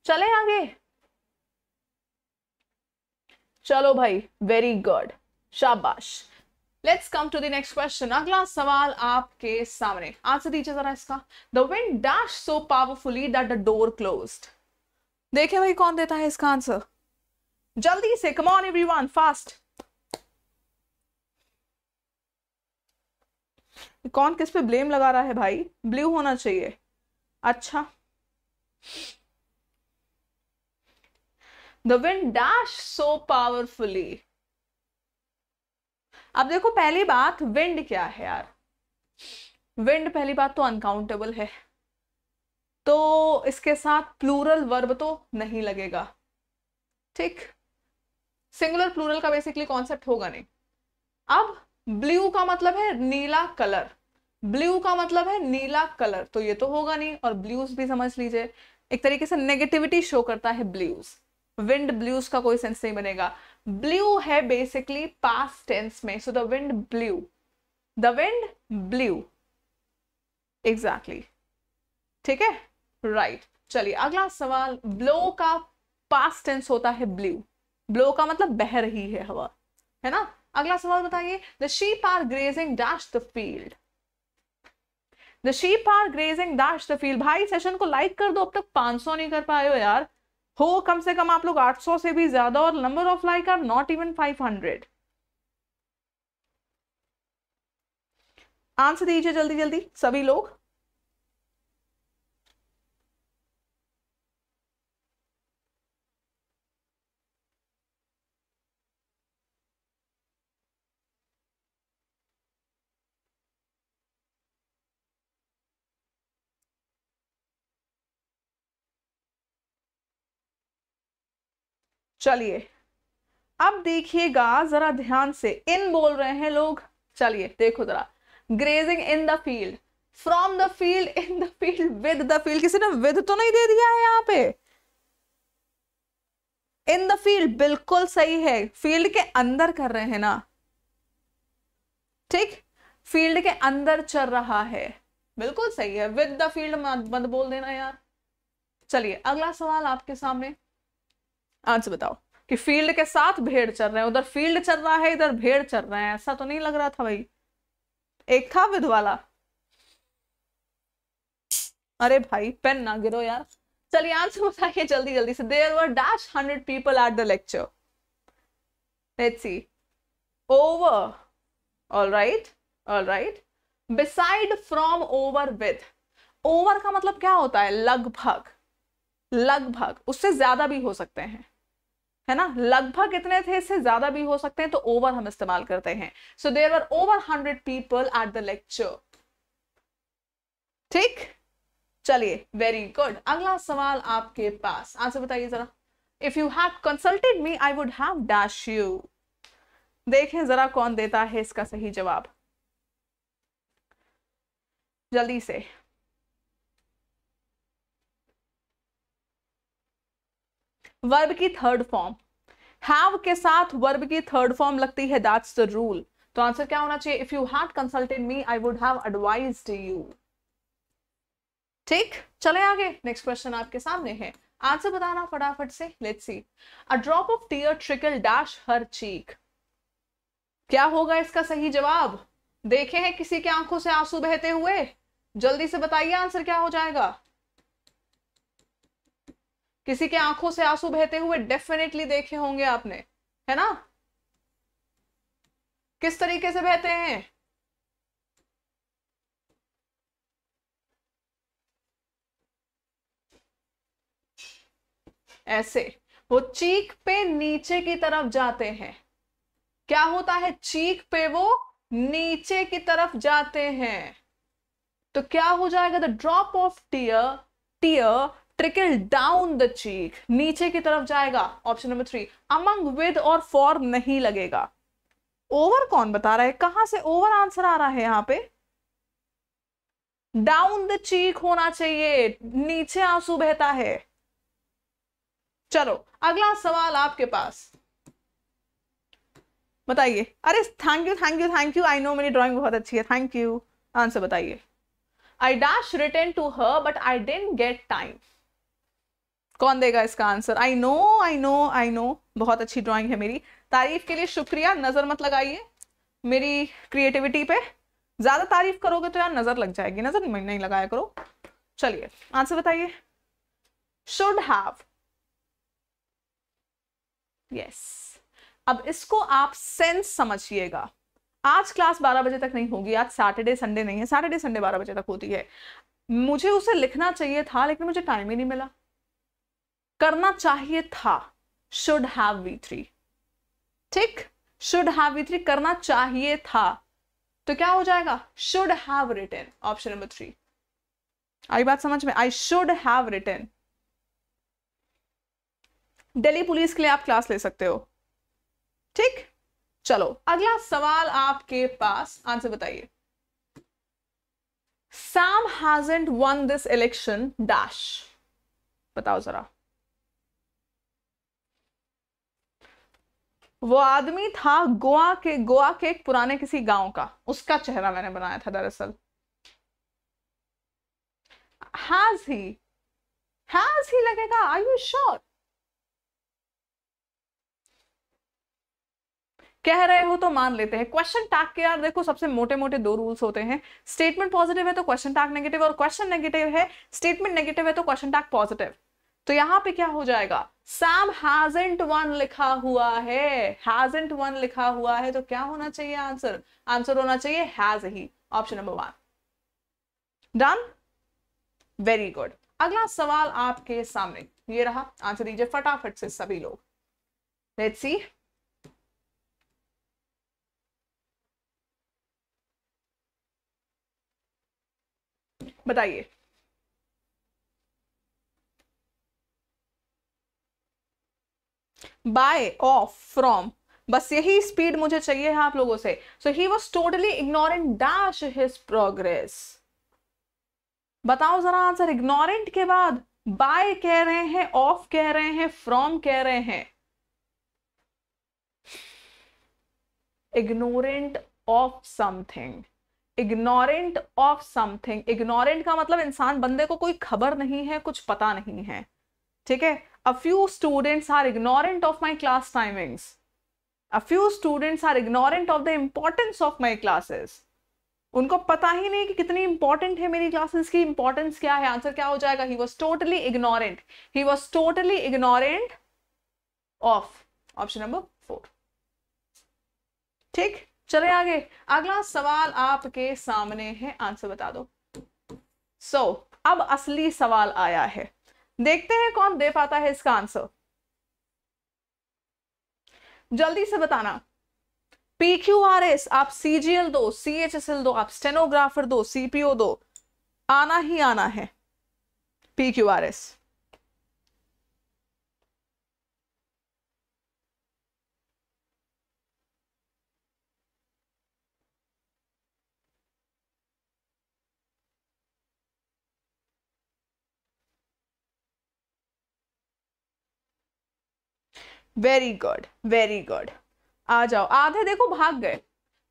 चले आगे चलो भाई वेरी गुड शाबाश let's come to the next question अगला सवाल आपके सामने आंसर दीजिए जरा इसका the wind dash so powerfully that the door closed देखें भाई कौन देता है इसका आंसर जल्दी से कम ऑन एवरीवन फास्ट कौन किस पे ब्लेम लगा रहा है भाई ब्लू होना चाहिए अच्छा the wind dash so powerfully अब देखो पहली बात विंड क्या है यार विंड पहली बात तो अनकाउंटेबल है तो इसके साथ प्लूरल वर्ब तो नहीं लगेगा ठीक सिंगुलर प्लूरल का बेसिकली कॉन्सेप्ट होगा नहीं अब ब्लू का मतलब है नीला कलर ब्लू का मतलब है नीला कलर तो ये तो होगा नहीं और ब्लूज भी समझ लीजिए एक तरीके से नेगेटिविटी शो करता है ब्लूज विंड ब्लूज का कोई सेंस नहीं बनेगा ब्लू है बेसिकली पास टेंस में so the wind blew the wind blew exactly ठीक है राइट right. चलिए अगला सवाल ब्लो का पास्ट टेंस होता है ब्लू ब्लो का मतलब बह रही है हवा है ना अगला सवाल बताइए the sheep are grazing dash the field the sheep are grazing dash the field भाई सेशन को लाइक कर दो अब तक 500 नहीं कर पाए हो यार हो कम से कम आप लोग 800 से भी ज्यादा और number of like are not even 500 answer दीजिए जल्दी जल्दी सभी लोग चलिए अब देखिएगा जरा ध्यान से इन बोल रहे हैं लोग चलिए देखो जरा grazing in the field from the field in the field with the field किसी ने विद तो नहीं दे दिया है यहाँ पे इन द फील्ड बिल्कुल सही है फील्ड के अंदर कर रहे हैं ना ठीक फील्ड के अंदर चल रहा है बिल्कुल सही है विद द फील्ड मत बोल देना यार चलिए अगला सवाल आपके सामने आंसर बताओ कि फील्ड के साथ भेड़ चल रहे हैं उधर फील्ड चल रहा है इधर भेड़ चल रहे हैं ऐसा तो नहीं लग रहा था भाई एक था विधवाला अरे भाई पेन ना गिरो यार चलिए आंसर बताइए जल्दी जल्दी से there were dash hundred people at the lecture let's see over all right all right beside from over with over का मतलब क्या होता है लगभग लगभग उससे ज्यादा भी हो सकते हैं है ना लगभग इतने थे इससे ज्यादा भी हो सकते हैं तो ओवर हम इस्तेमाल करते हैं so there are over hundred people at the lecture ठीक चलिए वेरी गुड अगला सवाल आपके पास आंसर बताइए जरा if you have consulted me I would have dash you देखें जरा कौन देता है इसका सही जवाब जल्दी से वर्ब की थर्ड फॉर्म हैव के साथ वर्ब की थर्ड फॉर्म लगती है दैट्स द रूल तो आंसर क्या होना चाहिए if you had consulted me I would have advised you ठीक चले आगे नेक्स्ट क्वेश्चन आपके सामने है आंसर बताना फटाफट से let's see a drop of tear trickle dash her cheek क्या होगा इसका सही जवाब देखे हैं किसी के आंखों से आंसू बहते हुए जल्दी से बताइए आंसर क्या हो जाएगा किसी के आंखों से आंसू बहते हुए डेफिनेटली देखे होंगे आपने है ना किस तरीके से बहते हैं ऐसे वो चीख पे नीचे की तरफ जाते हैं क्या होता है चीख पे वो नीचे की तरफ जाते हैं तो क्या हो जाएगा the drop of tear tear trickle down the cheek नीचे की तरफ जाएगा option number three among with और फॉर नहीं लगेगा ओवर कौन बता रहा है कहां से ओवर आंसर आ रहा है यहां पे डाउन द चीक होना चाहिए नीचे आंसू बहता है चलो अगला सवाल आपके पास बताइए अरे thank you thank you thank you I know मेरी ड्राइंग बहुत अच्छी है थैंक यू आंसर बताइए I dash return to her but I didn't get time कौन देगा इसका answer I know I know I know बहुत अच्छी ड्राइंग है मेरी तारीफ के लिए शुक्रिया नज़र मत लगाइए मेरी क्रिएटिविटी पे ज़्यादा तारीफ करोगे तो यार नज़र लग जाएगी नज़र नहीं लगाया करो चलिए आंसर बताइए शुड हैव यस अब इसको आप सेंस समझिएगा आज क्लास 12 बजे तक नहीं होगी आज सैटरडे संडे नहीं है सैटरडे संडे 12 बजे तक होती है मुझे उसे लिखना चाहिए था लेकिन मुझे टाइम ही नहीं मिला करना चाहिए था शुड हैव वी थ्री ठीक शुड हैव वी थ्री करना चाहिए था तो क्या हो जाएगा should have return option number three आई बात समझ में आई should have return Delhi police के लिए आप क्लास ले सकते हो ठीक चलो अगला सवाल आपके पास आंसर बताइए Sam hasn't won this election dash बताओ जरा वो आदमी था गोवा के गोवा के एक पुराने किसी गांव का उसका चेहरा मैंने बनाया था दरअसल हैज ही हैज ही लगेगा आर यू श्योर कह रहे हो तो मान लेते हैं क्वेश्चन टैग के यार देखो सबसे मोटे मोटे दो रूल्स होते हैं स्टेटमेंट पॉजिटिव है तो क्वेश्चन टैग नेगेटिव और क्वेश्चन नेगेटिव है स्टेटमेंट नेगेटिव है तो क्वेश्चन टैग पॉजिटिव तो यहां पे क्या हो जाएगा सैम हैजेंट वन लिखा हुआ है हैजेंट वन लिखा हुआ है तो क्या होना चाहिए आंसर आंसर होना चाहिए has he option number one done very good अगला सवाल आपके सामने ये रहा आंसर दीजिए फटाफट से सभी लोग लेट्स सी बताइए बाय ऑफ फ्रॉम बस यही स्पीड मुझे चाहिए है आप लोगों से so he was totally ignorant dash his progress बताओ जरा आंसर इग्नोरेंट के बाद बाय कह रहे हैं ऑफ कह रहे हैं फ्रॉम कह रहे हैं ignorant of something ignorant of something ignorant का मतलब इंसान बंदे को कोई खबर नहीं है कुछ पता नहीं है ठीक है a few students are ignorant of my class timings. A few students are ignorant of the importance of my classes. उनको पता ही नहीं कि कितनी इंपॉर्टेंट है मेरी क्लासेस की इंपॉर्टेंस क्या है आंसर क्या हो जाएगा he was totally ignorant he was totally ignorant of option number four ठीक चले आगे अगला सवाल आपके सामने है आंसर बता दो सो so, अब असली सवाल आया है देखते हैं कौन दे पाता है इसका आंसर जल्दी से बताना पी क्यू आर एस आप सीजीएल दो सी एच एस एल दो आप स्टेनोग्राफर दो सीपीओ दो आना ही आना है P Q R S very good very good आ जाओ आधे देखो भाग गए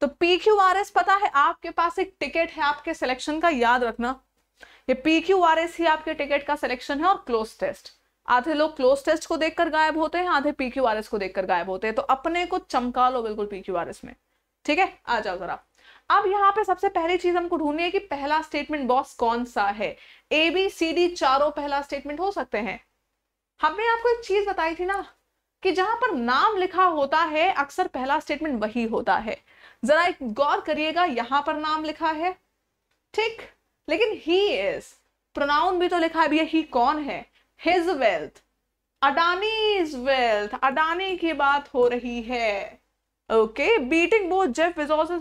तो पी क्यू आर एस पता है आपके पास एक टिकट है आपके सिलेक्शन का याद रखना ये पी क्यू आर एस ही आपके टिकट का सिलेक्शन है और क्लोज टेस्ट आधे लोग क्लोज टेस्ट को देखकर गायब होते हैं आधे पी क्यू आर एस को देखकर गायब होते हैं तो अपने को चमका लो बिल्कुल पी क्यू आर एस में ठीक है आ जाओ जरा अब यहाँ पे सबसे पहली चीज हमको ढूंढनी है कि पहला स्टेटमेंट बॉस कौन सा है ए बी सी डी चारों पहला स्टेटमेंट हो सकते हैं हमने आपको एक चीज बताई थी ना कि जहां पर नाम लिखा होता है अक्सर पहला स्टेटमेंट वही होता है जरा एक गौर करिएगा यहां पर नाम लिखा है ठीक लेकिन ही इज प्रोनाउन भी तो लिखा है ही कौन है his wealth Adani is wealth Adani की बात हो रही है okay beating both Jeff Bezos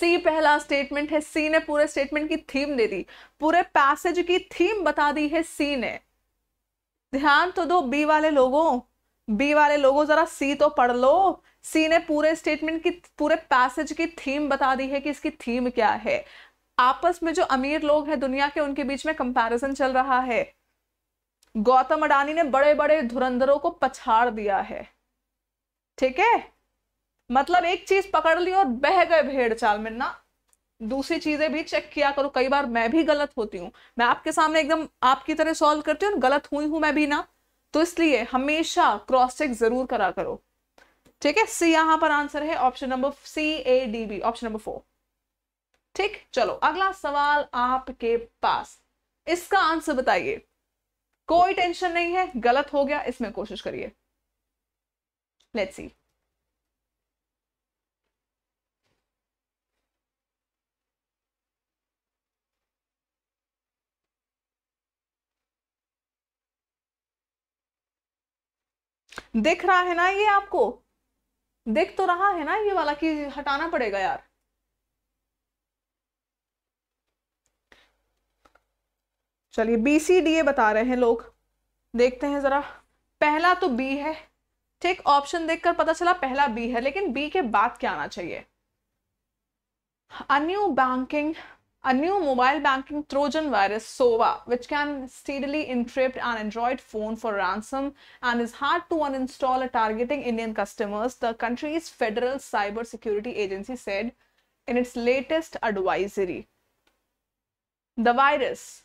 C पहला स्टेटमेंट है सी ने पूरे स्टेटमेंट की थीम दे दी पूरे पैसेज की थीम बता दी है सी ने ध्यान तो दो बी वाले लोगों बी वाले लोगों जरा सी तो पढ़ लो सी ने पूरे स्टेटमेंट की पूरे पैसेज की थीम बता दी है कि इसकी थीम क्या है आपस में जो अमीर लोग हैं दुनिया के उनके बीच में कंपैरिजन चल रहा है गौतम अडानी ने बड़े बड़े धुरंधरों को पछाड़ दिया है ठीक है मतलब एक चीज पकड़ ली और बह गए भेड़ चाल में ना दूसरी चीजें भी चेक किया करो कई बार मैं भी गलत होती हूँ मैं आपके सामने एकदम आपकी तरह सॉल्व करती हूँ गलत हुई हूं मैं भी ना तो इसलिए हमेशा क्रॉस चेक जरूर करा करो ठीक है सी यहां पर आंसर है option number C A D B option number four ठीक चलो अगला सवाल आपके पास इसका आंसर बताइए कोई टेंशन नहीं है गलत हो गया इसमें कोशिश करिए लेट्स सी दिख रहा है ना ये आपको दिख तो रहा है ना ये वाला कि हटाना पड़ेगा यार चलिए बी सी डी ए बता रहे हैं लोग देखते हैं जरा पहला तो बी है ठीक ऑप्शन देखकर पता चला पहला बी है लेकिन बी के बाद क्या आना चाहिए a new banking A new mobile banking Trojan virus, SOVA, which can steadily encrypt an Android phone for ransom and is hard to uninstall targeting Indian customers, the country's Federal Cyber Security Agency said in its latest advisory. The virus,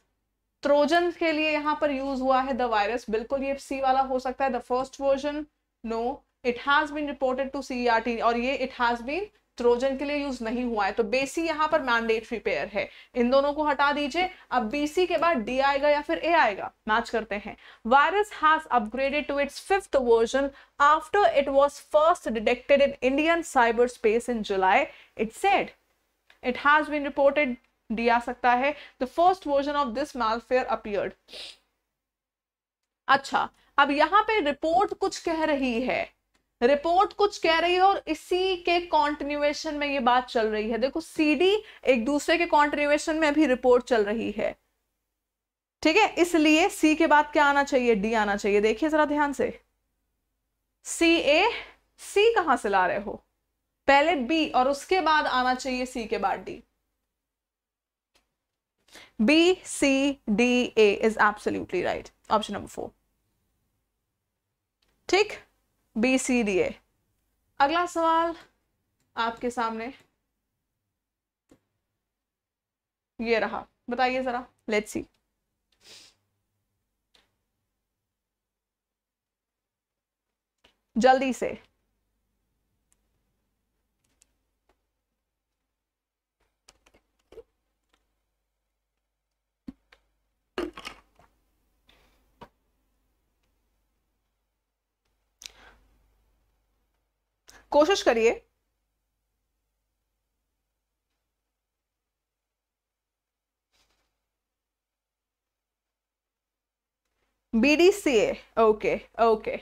Trojan के लिए यहाँ पर use हुआ है the the बिल्कुल ये सी वाला हो सकता है the first version no it it has been to C R और ये it has been ट्रोजन के लिए यूज नहीं हुआ है तो बेसी यहाँ पर मैंडेटरी पेयर है इन दोनों को हटा दीजिए अब बीसी के बाद डी आएगा या फिर ए आएगा मैच करते हैं virus has upgraded to its fifth version after it was first detected in Indian cyber space in July it said it has been reported D आ सकता है the first version of this malware appeared अच्छा अब यहाँ पे report कुछ कह रही है रिपोर्ट कुछ कह रही है और इसी के कॉन्टिन्यूएशन में ये बात चल रही है देखो सीडी एक दूसरे के कॉन्टिन्यूएशन में अभी रिपोर्ट चल रही है ठीक है इसलिए सी के बाद क्या आना चाहिए डी आना चाहिए देखिए जरा ध्यान से सी ए सी कहां से ला रहे हो पहले बी और उसके बाद आना चाहिए सी के बाद D B C D A is absolutely right option number four ठीक बी सी डी ए अगला सवाल आपके सामने ये रहा बताइए जरा लेट्स सी जल्दी से कोशिश करिए B D C A okay okay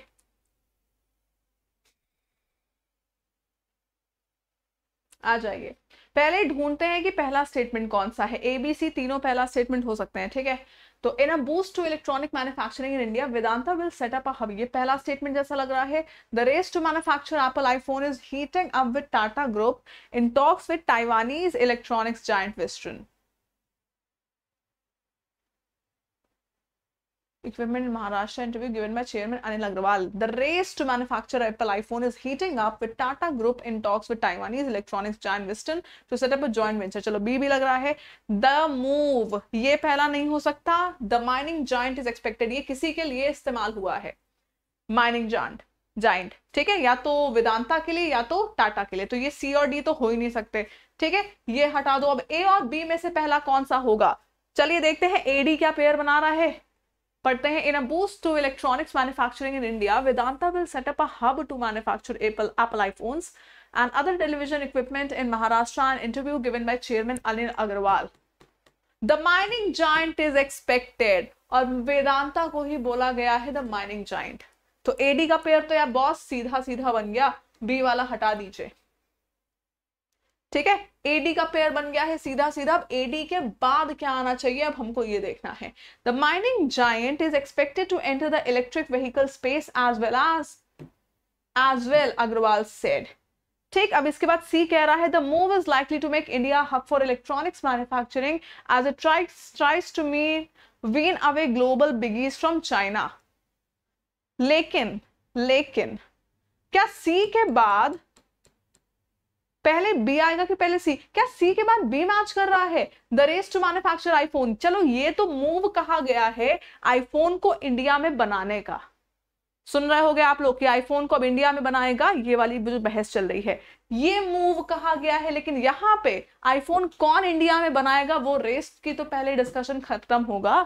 आ जाइए पहले ढूंढते हैं कि पहला स्टेटमेंट कौन सा है ए बी सी तीनों पहला स्टेटमेंट हो सकते हैं ठीक है तो in a boost to electronic manufacturing in India Vedanta will set up a hub ये पहला स्टेटमेंट जैसा लग रहा है the race to manufacture Apple iPhone is heating up with Tata group in talks with Taiwanese electronics giant western equipment in Maharashtra interview given by Chairman Anil Agrawal. The race to manufacture Apple iPhone is heating up with Tata Group in talks with Taiwanese electronics giant Western to set up a joint venture. चलो B भी लग रहा है The move ये पहला नहीं हो सकता The mining giant is expected ये किसी के लिए इस्तेमाल हुआ है Mining giant. जाइंट ठीक है या तो वेदांता के लिए या तो टाटा के लिए तो ये सी और डी तो हो ही नहीं सकते ठीक है ये हटा दो अब ए और बी में से पहला कौन सा होगा चलिए देखते हैं एडी क्या पेयर बना रहा है पढ़ते हैं in a boost to electronics manufacturing in India Vedanta will set up a hub to manufacture Apple Apple iPhones and other television equipment in Maharashtra and interview given by chairman Anil Agarwal the mining joint is expected और वेदांता को ही बोला गया है the mining joint तो A D का pair तो यार बॉस सीधा सीधा बन गया बी वाला हटा दीजिए ठीक है एडी का पेयर बन गया है सीधा सीधा अब एडी के बाद क्या आना चाहिए अब हमको ये देखना है the mining giant is expected to enter the electric vehicle space as well as as well Agarwal said ठीक अब इसके बाद सी कह रहा है the move is likely to make India hub for electronics manufacturing as it tries tries to mean wean away global biggies from China लेकिन लेकिन क्या सी के बाद पहले बी आएगा कि पहले सी क्या सी के बाद बी मैच कर रहा है the rest to manufacture iPhone चलो ये तो मूव कहा गया है आईफोन को इंडिया में बनाने का सुन रहे होगे आप लोग कि आईफोन को अब इंडिया में बनाएगा ये वाली जो बहस चल रही है ये मूव कहा गया है लेकिन यहाँ पे आईफोन कौन इंडिया में बनाएगा वो रेस की तो पहले डिस्कशन खत्म होगा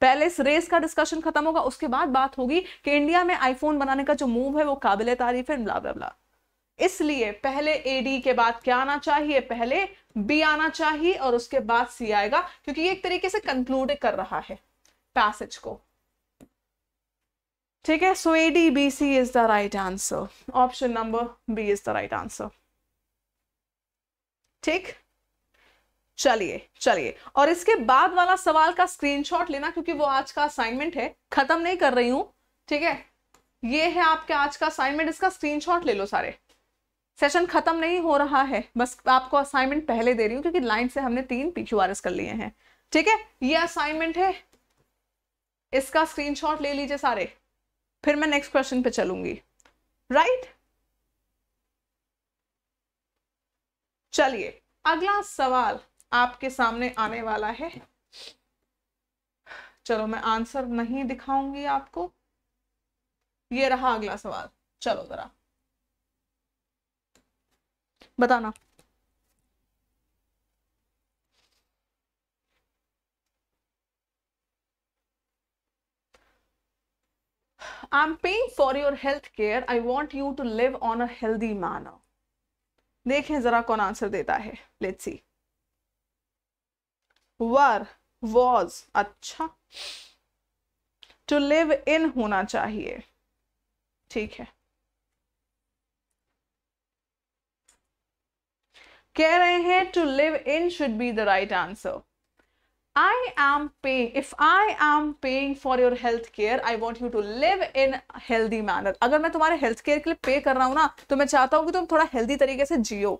पहले इस रेस का डिस्कशन खत्म होगा उसके बाद बात होगी कि इंडिया में आईफोन बनाने का जो मूव है वो काबिल तारीफ है ब्ला ब्ला ब्ला इसलिए पहले ए डी के बाद क्या आना चाहिए पहले बी आना चाहिए और उसके बाद सी आएगा क्योंकि ये एक तरीके से कंक्लूड कर रहा है पैसेज को ठीक है so A D B C is the right answer option number B is the right answer ठीक चलिए चलिए और इसके बाद वाला सवाल का स्क्रीनशॉट लेना क्योंकि वो आज का असाइनमेंट है खत्म नहीं कर रही हूं ठीक है ये है आपके आज का असाइनमेंट इसका स्क्रीनशॉट ले लो सारे सेशन खत्म नहीं हो रहा है बस आपको असाइनमेंट पहले दे रही हूँ क्योंकि लाइन से हमने तीन एस कर लिए हैं ठीक है ये असाइनमेंट है इसका स्क्रीनशॉट ले लीजिए सारे फिर मैं नेक्स्ट क्वेश्चन पे चलूंगी राइट चलिए अगला सवाल आपके सामने आने वाला है चलो मैं आंसर नहीं दिखाऊंगी आपको ये रहा अगला सवाल चलो जरा बताना I am paying for your health care I want you to live on a healthy manner देखें जरा कौन आंसर देता है लेट सी वर वॉज अच्छा टू लिव इन होना चाहिए ठीक है कह रहे हैं to live in should be the right answer I am pay if I am paying for your health care I want you to live in healthy manner अगर मैं तुम्हारे हेल्थ केयर के लिए पे कर रहा हूं ना तो मैं चाहता हूं कि तुम थोड़ा हेल्दी तरीके से जियो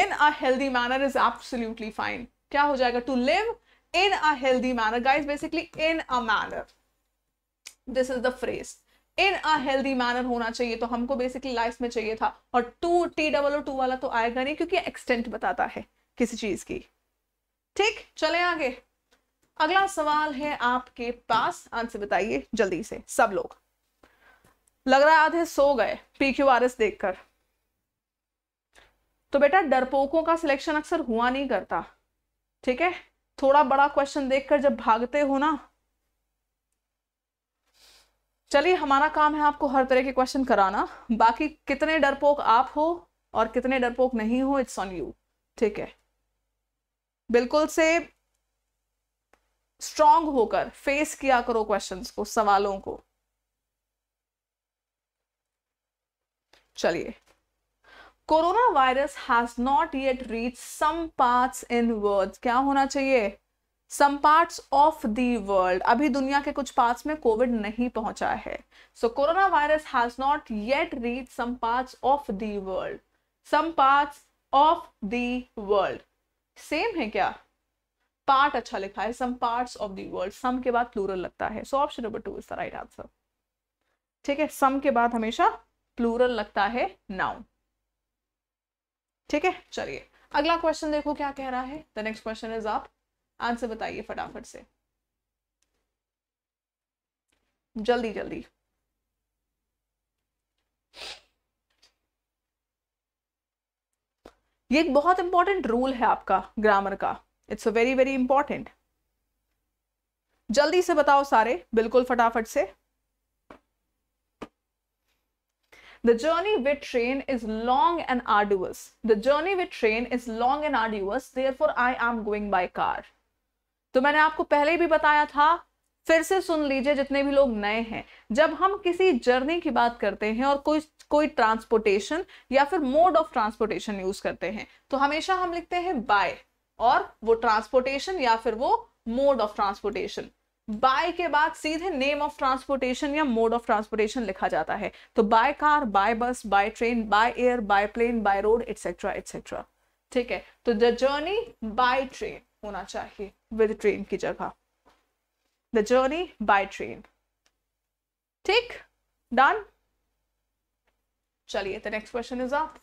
in a healthy manner is absolutely fine क्या हो जाएगा to live in a healthy manner guys basically in a manner this is the phrase in a healthy manner होना चाहिए तो हमको बेसिकली लाइफ में चाहिए था और too T double O too वाला तो आएगा नहीं क्योंकि एक्सटेंट बताता है किसी चीज की ठीक चले आगे अगला सवाल है आपके पास आंसर बताइए जल्दी से सब लोग लग रहा है आधे सो गए पी क्यू आर एस देखकर तो बेटा डरपोकों का सिलेक्शन अक्सर हुआ नहीं करता ठीक है थोड़ा बड़ा क्वेश्चन देखकर जब भागते हो ना चलिए हमारा काम है आपको हर तरह के क्वेश्चन कराना बाकी कितने डरपोक आप हो और कितने डरपोक नहीं हो इट्स ऑन यू ठीक है बिल्कुल से स्ट्रांग होकर फेस किया करो क्वेश्चंस को सवालों को चलिए corona virus has not yet reach some parts in words क्या होना चाहिए some parts of the world अभी दुनिया के कुछ पार्ट्स में कोविड नहीं पहुंचा है so corona virus has not yet reach some parts of the world some parts of the world same है क्या पार्ट अच्छा लिखा है some parts of the world some के बाद प्लूरल लगता है so option number two is the right answer ठीक है सम के बाद हमेशा प्लूरल लगता है नाउन ठीक है चलिए अगला क्वेश्चन देखो क्या कह रहा है द नेक्स्ट क्वेश्चन इज आप आंसर बताइए फटाफट से जल्दी जल्दी ये एक बहुत इंपॉर्टेंट रूल है आपका ग्रामर का it's a very very important जल्दी से बताओ सारे बिल्कुल फटाफट से the journey with train is long and arduous the journey with train is long and arduous therefore I am going by car तो मैंने आपको पहले भी बताया था फिर से सुन लीजिए जितने भी लोग नए हैं जब हम किसी जर्नी की बात करते हैं और कोई कोई ट्रांसपोर्टेशन या फिर मोड ऑफ ट्रांसपोर्टेशन यूज करते हैं तो हमेशा हम लिखते हैं बाय और वो ट्रांसपोर्टेशन या फिर वो मोड ऑफ ट्रांसपोर्टेशन बाय के बाद सीधे नेम ऑफ ट्रांसपोर्टेशन या मोड ऑफ ट्रांसपोर्टेशन लिखा जाता है तो by car by bus by train by air by plane by road etcetera etcetera ठीक है तो द जर्नी बाय ट्रेन होना चाहिए विद ट्रेन की जगह द जर्नी बाय ट्रेन ठीक डन चलिए द नेक्स्ट क्वेश्चन इज आप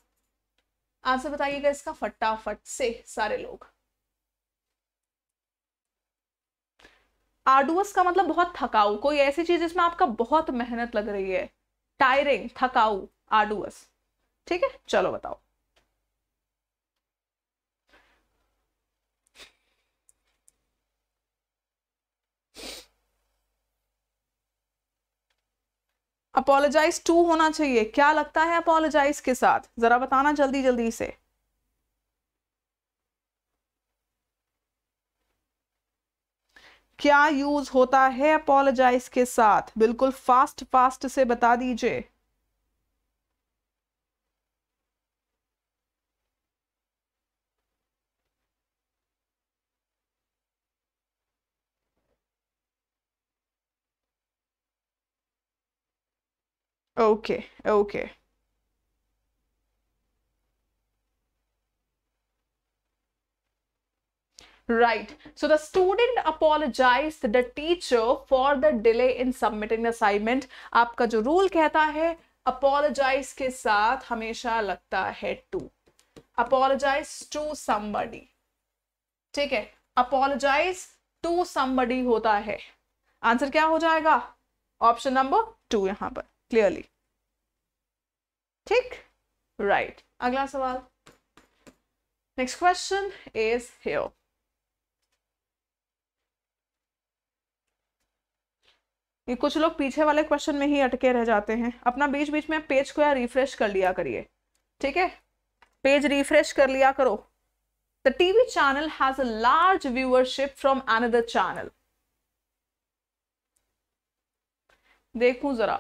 आंसर बताइएगा इसका फटाफट से सारे लोग आर्डुअस का मतलब बहुत थकाऊ कोई ऐसी चीज जिसमें आपका बहुत मेहनत लग रही है टायरिंग थकाऊ आर्डुअस ठीक है चलो बताओ अपोलोजाइज टू होना चाहिए क्या लगता है अपोलोजाइज के साथ जरा बताना जल्दी जल्दी से क्या यूज होता है अपोलोजाइज के साथ बिल्कुल फास्ट फास्ट से बता दीजिए Okay, okay. Right. So the student apologized the teacher for the delay in submitting the assignment. आपका जो rule कहता है apologize के साथ हमेशा लगता है to. Apologize to somebody. ठीक है apologize to somebody होता है आंसर क्या हो जाएगा ऑप्शन नंबर टू यहां पर क्लियरली ठीक राइट अगला सवाल नेक्स्ट क्वेश्चन इज हियर ये कुछ लोग पीछे वाले क्वेश्चन में ही अटके रह जाते हैं अपना बीच बीच में पेज को या रिफ्रेश कर लिया करिए ठीक है पेज रिफ्रेश कर लिया करो the TV channel has a large viewership from another channel देखूं जरा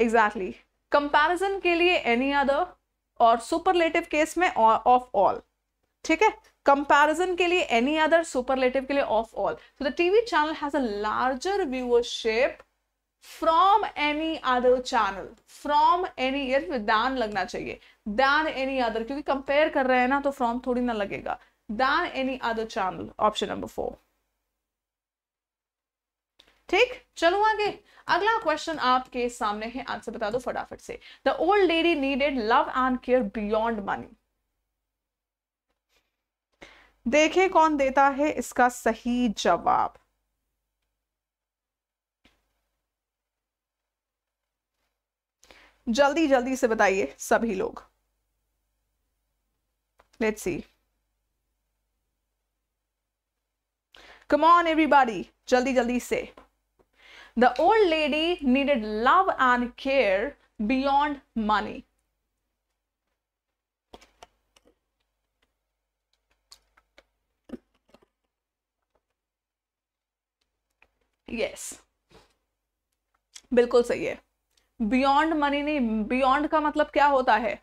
एग्जैक्टली exactly. कंपैरिजन के लिए एनी अदर और सुपरलेटिव केस में ऑफ ऑल ठीक है कंपेरिजन के लिए एनी अदर सुपरलेटिव के लिए of all so the TV channel has a larger viewership from any other channel from any year than लगना चाहिए दैन एनी अदर क्योंकि कंपेयर कर रहे हैं ना तो फ्रॉम थोड़ी ना लगेगा than any other channel option number four ठीक चलो आगे अगला क्वेश्चन आपके सामने है आंसर बता दो फटाफट से the old lady needed love and care beyond money देखे कौन देता है इसका सही जवाब जल्दी जल्दी से बताइए सभी लोग let's see come on everybody जल्दी जल्दी से The old lady needed love and care beyond money. Yes yes. बिल्कुल सही है बियॉन्ड मनी नहीं बियॉन्ड का मतलब क्या होता है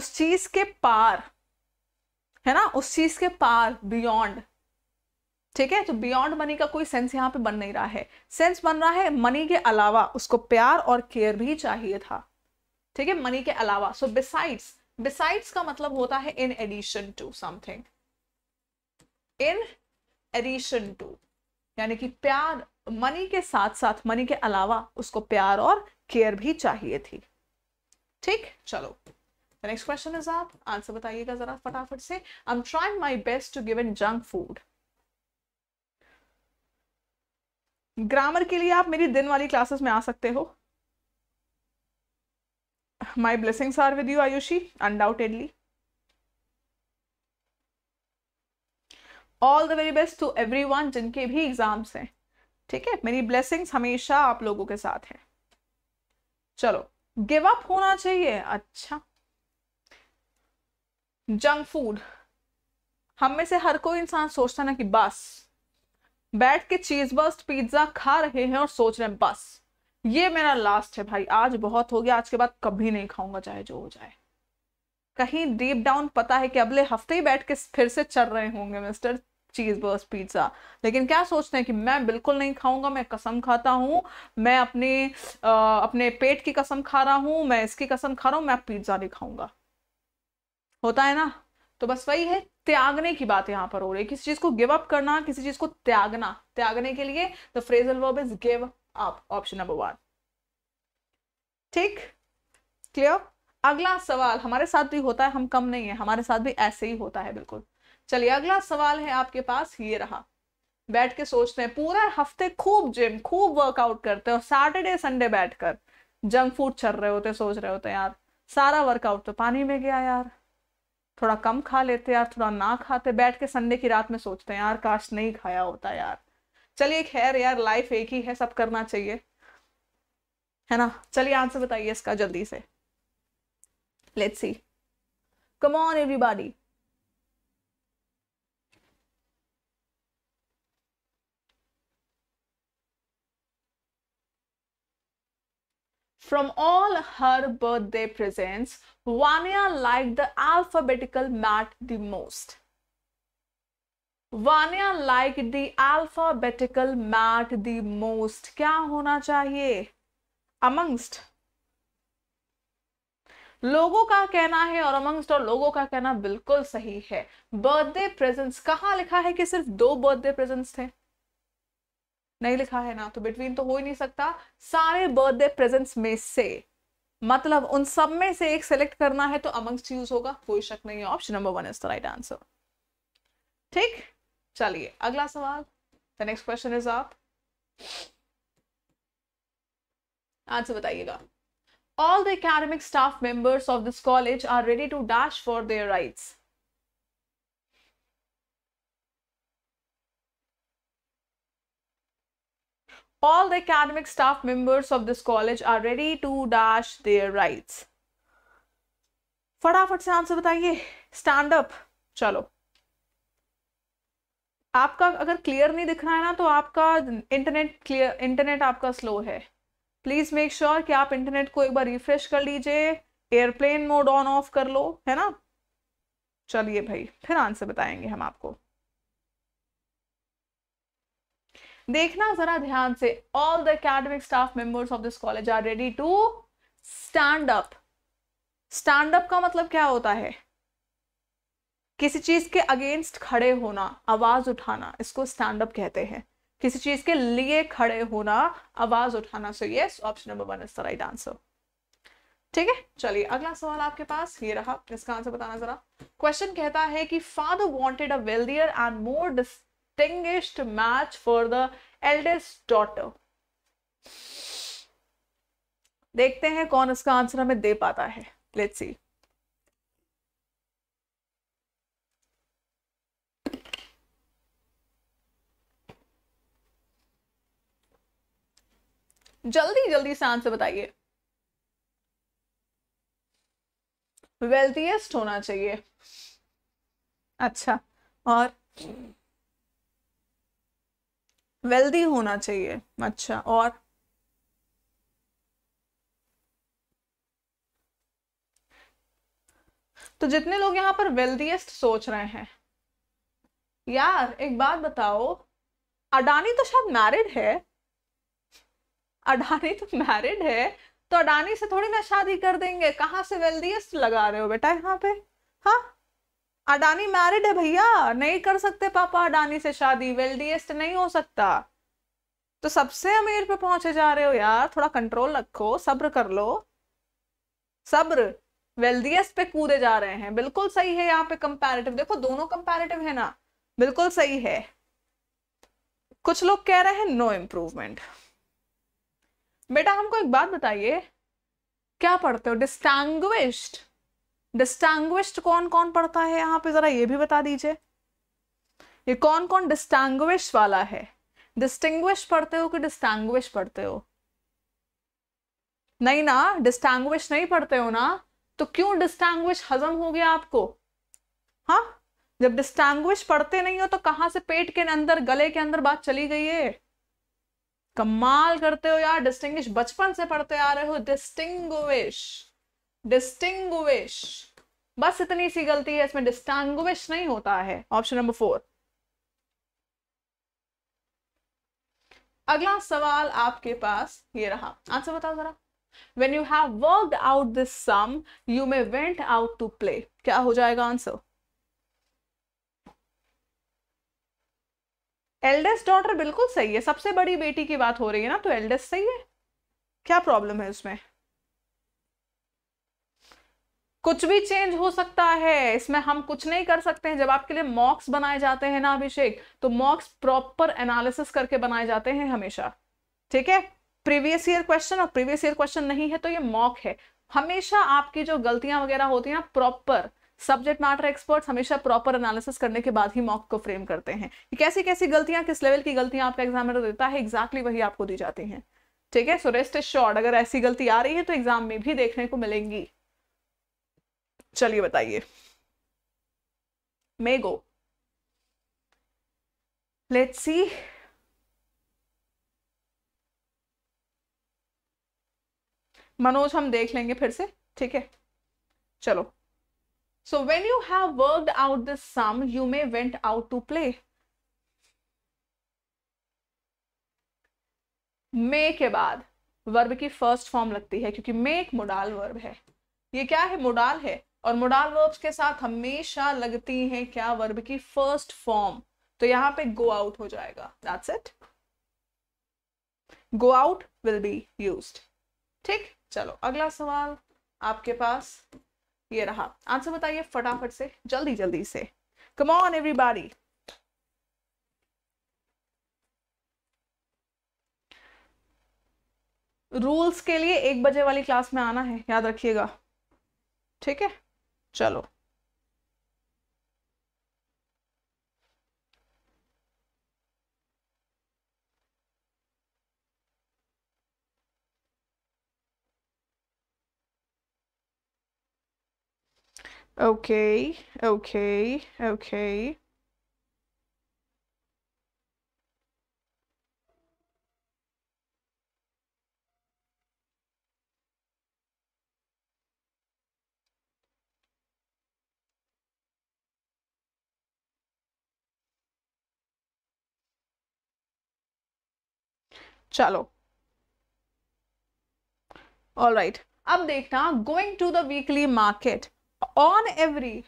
उस चीज के पार है ना उस चीज के पार बियॉन्ड ठीक है तो बियॉन्ड मनी का कोई सेंस यहाँ पे बन नहीं रहा है सेंस बन रहा है मनी के अलावा उसको प्यार और केयर भी चाहिए था ठीक है मनी के अलावा सो बिसाइड्स बिसाइड्स का मतलब होता है in addition to something in addition to यानी कि प्यार मनी के साथ साथ मनी के अलावा उसको प्यार और केयर भी चाहिए थी ठीक चलो नेक्स्ट क्वेश्चन इज आप आंसर बताइएगा जरा फटाफट से I am trying my best to give in junk food grammar के लिए आप मेरी दिन वाली क्लासेस में आ सकते हो my blessings are with you Ayushi undoubtedly all the very best to everyone जिनके भी एग्जाम्स हैं ठीक है मेरी ब्लेसिंग्स हमेशा आप लोगों के साथ है चलो गिव अप होना चाहिए अच्छा जंक फूड हम में से हर कोई इंसान सोचता ना कि बस बैठ के चीज बस्ट पिज्जा खा रहे हैं और सोच रहे हैं बस ये मेरा लास्ट है भाई आज बहुत हो गया आज के बाद कभी नहीं खाऊंगा चाहे जो हो जाए कहीं डीप डाउन पता है कि अगले हफ्ते ही बैठ के फिर से चल रहे होंगे मिस्टर चीज बस पिज्जा लेकिन क्या सोचते हैं कि मैं बिल्कुल नहीं खाऊंगा मैं कसम खाता हूँ मैं अपने आ, अपने पेट की कसम खा रहा हूँ मैं इसकी कसम खा रहा हूँ मैं पिज्जा नहीं खाऊंगा होता है ना तो बस वही है त्यागने की बात यहाँ पर हो रही है किसी चीज को गिव अप करना किसी चीज को त्यागना त्यागने के लिए the phrasal verb is give up option number one ठीक क्लियर अगला सवाल हमारे साथ भी होता है हम कम नहीं है हमारे साथ भी ऐसे ही होता है बिल्कुल चलिए अगला सवाल है आपके पास ये रहा बैठ के सोचते हैं पूरा हफ्ते खूब जिम खूब वर्कआउट करते हो सैटरडे संडे बैठकर जंक फूड चल रहे होते सोच रहे होते यार सारा वर्कआउट तो पानी में गया यार थोड़ा कम खा लेते यार थोड़ा ना खाते बैठ के संडे की रात में सोचते हैं यार काश नहीं खाया होता यार चलिए खैर यार लाइफ एक ही है सब करना चाहिए है ना चलिए आंसर बताइए इसका जल्दी से let's see come on everybody From all her birthday presents, Vanya liked the alphabetical mat the most. Vaniya like the alphabetical mat the most क्या होना चाहिए अमंगस्ट लोगों का कहना है और अमंगस्ट और लोगों का कहना बिल्कुल सही है बर्थडे प्रेजेंट्स कहाँ लिखा है कि सिर्फ दो बर्थडे प्रेजेंट्स थे नहीं लिखा है ना तो बिटवीन तो हो ही नहीं सकता सारे बर्थडे प्रेजेंट्स में से मतलब उन सब में से एक सेलेक्ट करना है तो अमंगस्ट यूज होगा कोई शक नहीं है option number one is the right answer ठीक चलिए अगला सवाल द नेक्स्ट क्वेश्चन इज आप आंसर बताइएगा all the academic staff members of this college are ready to dash for their rights All the academic staff members of this college are ready to dash their rights. फटाफट से answer बताइए stand up चलो आपका अगर clear नहीं दिख रहा है ना तो आपका इंटरनेट क्लियर इंटरनेट आपका स्लो है प्लीज़ मेक श्योर कि आप इंटरनेट को एक बार रिफ्रेश कर लीजिए एयरप्लेन मोड ऑन ऑफ कर लो है ना चलिए भाई फिर आंसर बताएंगे हम आपको देखना जरा ध्यान से all the academic staff members of this college are ready to stand up stand up का मतलब क्या होता है किसी चीज के अगेंस्ट खड़े होना आवाज उठाना इसको स्टैंड अप कहते हैं किसी चीज के लिए खड़े होना आवाज उठाना so yes option number one is the right answer ठीक है चलिए अगला सवाल आपके पास ये रहा इसका आंसर बताना जरा क्वेश्चन कहता है कि father wanted a wealthier and more distinguished match for the eldest daughter. देखते हैं कौन इसका आंसर हमें दे पाता है लेट्स सी जल्दी जल्दी से आंसर बताइए वेल्थीएस्ट होना चाहिए अच्छा और वेल्दी होना चाहिए अच्छा और तो जितने लोग यहाँ पर वेल्दीएस्ट सोच रहे हैं यार एक बात बताओ अडानी तो शायद मैरिड है अडानी तो मैरिड है तो अडानी से थोड़ी ना शादी कर देंगे कहां से वेल्दीएस्ट लगा रहे हो बेटा यहां पे हाँ अडानी मैरिड है भैया नहीं कर सकते पापा अडानी से शादी वेल्डीएस्ट नहीं हो सकता तो सबसे अमीर पे पहुंचे जा रहे हो यार थोड़ा कंट्रोल रखो सब्र कर लो सब्र वेल्दियस्ट पे कूदे जा रहे हैं बिल्कुल सही है यहाँ पे कंपैरेटिव देखो दोनों कंपैरेटिव है ना बिल्कुल सही है कुछ लोग कह रहे हैं नो इम्प्रूवमेंट बेटा हमको एक बात बताइए क्या पढ़ते हो डिस्टैंग्विश्ड डिस्टैंग्विश्ड कौन कौन पढ़ता है यहाँ पे जरा ये भी बता दीजिए ये कौन कौन डिस्टैंग्विश वाला है डिस्टिंग्विश पढ़ते हो कि डिस्टैंग्विश पढ़ते हो नहीं ना डिस्टैंग्विश नहीं पढ़ते हो ना तो क्यों डिस्टैंग्विश हजम हो गया आपको हाँ जब डिस्टैंग्विश पढ़ते नहीं हो तो कहां से पेट के अंदर गले के अंदर बात चली गई है कमाल करते हो यार डिस्टिंग्विश बचपन से पढ़ते आ रहे हो डिस्टिंग्विश डिस्टिंग्विश बस इतनी सी गलती है इसमें डिस्टिंग्विश नहीं होता है ऑप्शन नंबर फोर अगला सवाल आपके पास ये रहा आंसर बताओ जरा when you have worked out this sum you may went out to play क्या हो जाएगा आंसर एल्डेस्ट डॉटर बिल्कुल सही है सबसे बड़ी बेटी की बात हो रही है ना तो एल्डेस्ट सही है क्या प्रॉब्लम है उसमें कुछ भी चेंज हो सकता है इसमें हम कुछ नहीं कर सकते हैं जब आपके लिए मॉक्स बनाए जाते हैं ना अभिषेक तो मॉक्स प्रॉपर एनालिसिस करके बनाए जाते हैं हमेशा ठीक है प्रीवियस ईयर क्वेश्चन और प्रीवियस ईयर क्वेश्चन नहीं है तो ये मॉक है हमेशा आपकी जो गलतियां वगैरह होती हैं ना प्रॉपर सब्जेक्ट मैटर एक्सपर्ट्स हमेशा प्रॉपर एनालिसिस करने के बाद ही मॉक को फ्रेम करते हैं कि कैसी कैसी गलतियां किस लेवल की गलतियां आपका एग्जामिनर देता है एग्जैक्टली exactly वही आपको दी जाती हैं ठीक है सो रेस्ट इज श्योर्ड अगर ऐसी गलती आ रही है तो एग्जाम में भी देखने को मिलेंगी चलिए बताइए मे गो लेट्स सी मनोज हम देख लेंगे फिर से ठीक है चलो so when you have work out this sum you may went out to play may के बाद वर्ब की फर्स्ट फॉर्म लगती है क्योंकि मे एक मोडाल वर्ब है ये क्या है मोडाल है और मोडाल वर्ब्स के साथ हमेशा लगती है क्या वर्ब की फर्स्ट फॉर्म तो यहां पे गो आउट हो जाएगा that's it go out will be use ठीक चलो अगला सवाल आपके पास ये रहा आंसर बताइए फटाफट से जल्दी जल्दी से कम ऑन एवरीबॉडी रूल्स के लिए एक बजे वाली क्लास में आना है याद रखिएगा ठीक है चलो Okay, okay, okay. चलो ऑल राइट right. अब देखना going to the weekly market on every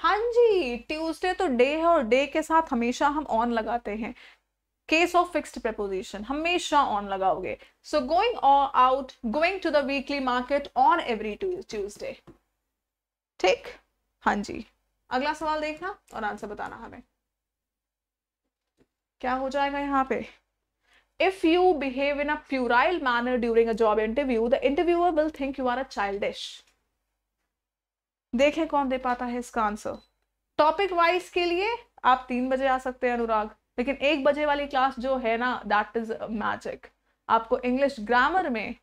हाँ जी ट्यूसडे तो डे है और डे के साथ हमेशा हम ऑन लगाते हैं केस ऑफ फिक्स्ड प्रपोजिशन हमेशा ऑन लगाओगे so going out going to the weekly market on every Tuesday ठीक हाँ जी अगला सवाल देखना और आंसर बताना हमें क्या हो जाएगा यहाँ पे if you behave in a puerile manner during a job interview the interviewer will think you are a childish देखें कौन दे पाता है इसका आंसर टॉपिक वाइज के लिए आप तीन बजे आ सकते हैं अनुराग लेकिन एक बजे वाली क्लास जो है ना दैट इज मैजिक आपको इंग्लिश ग्रामर में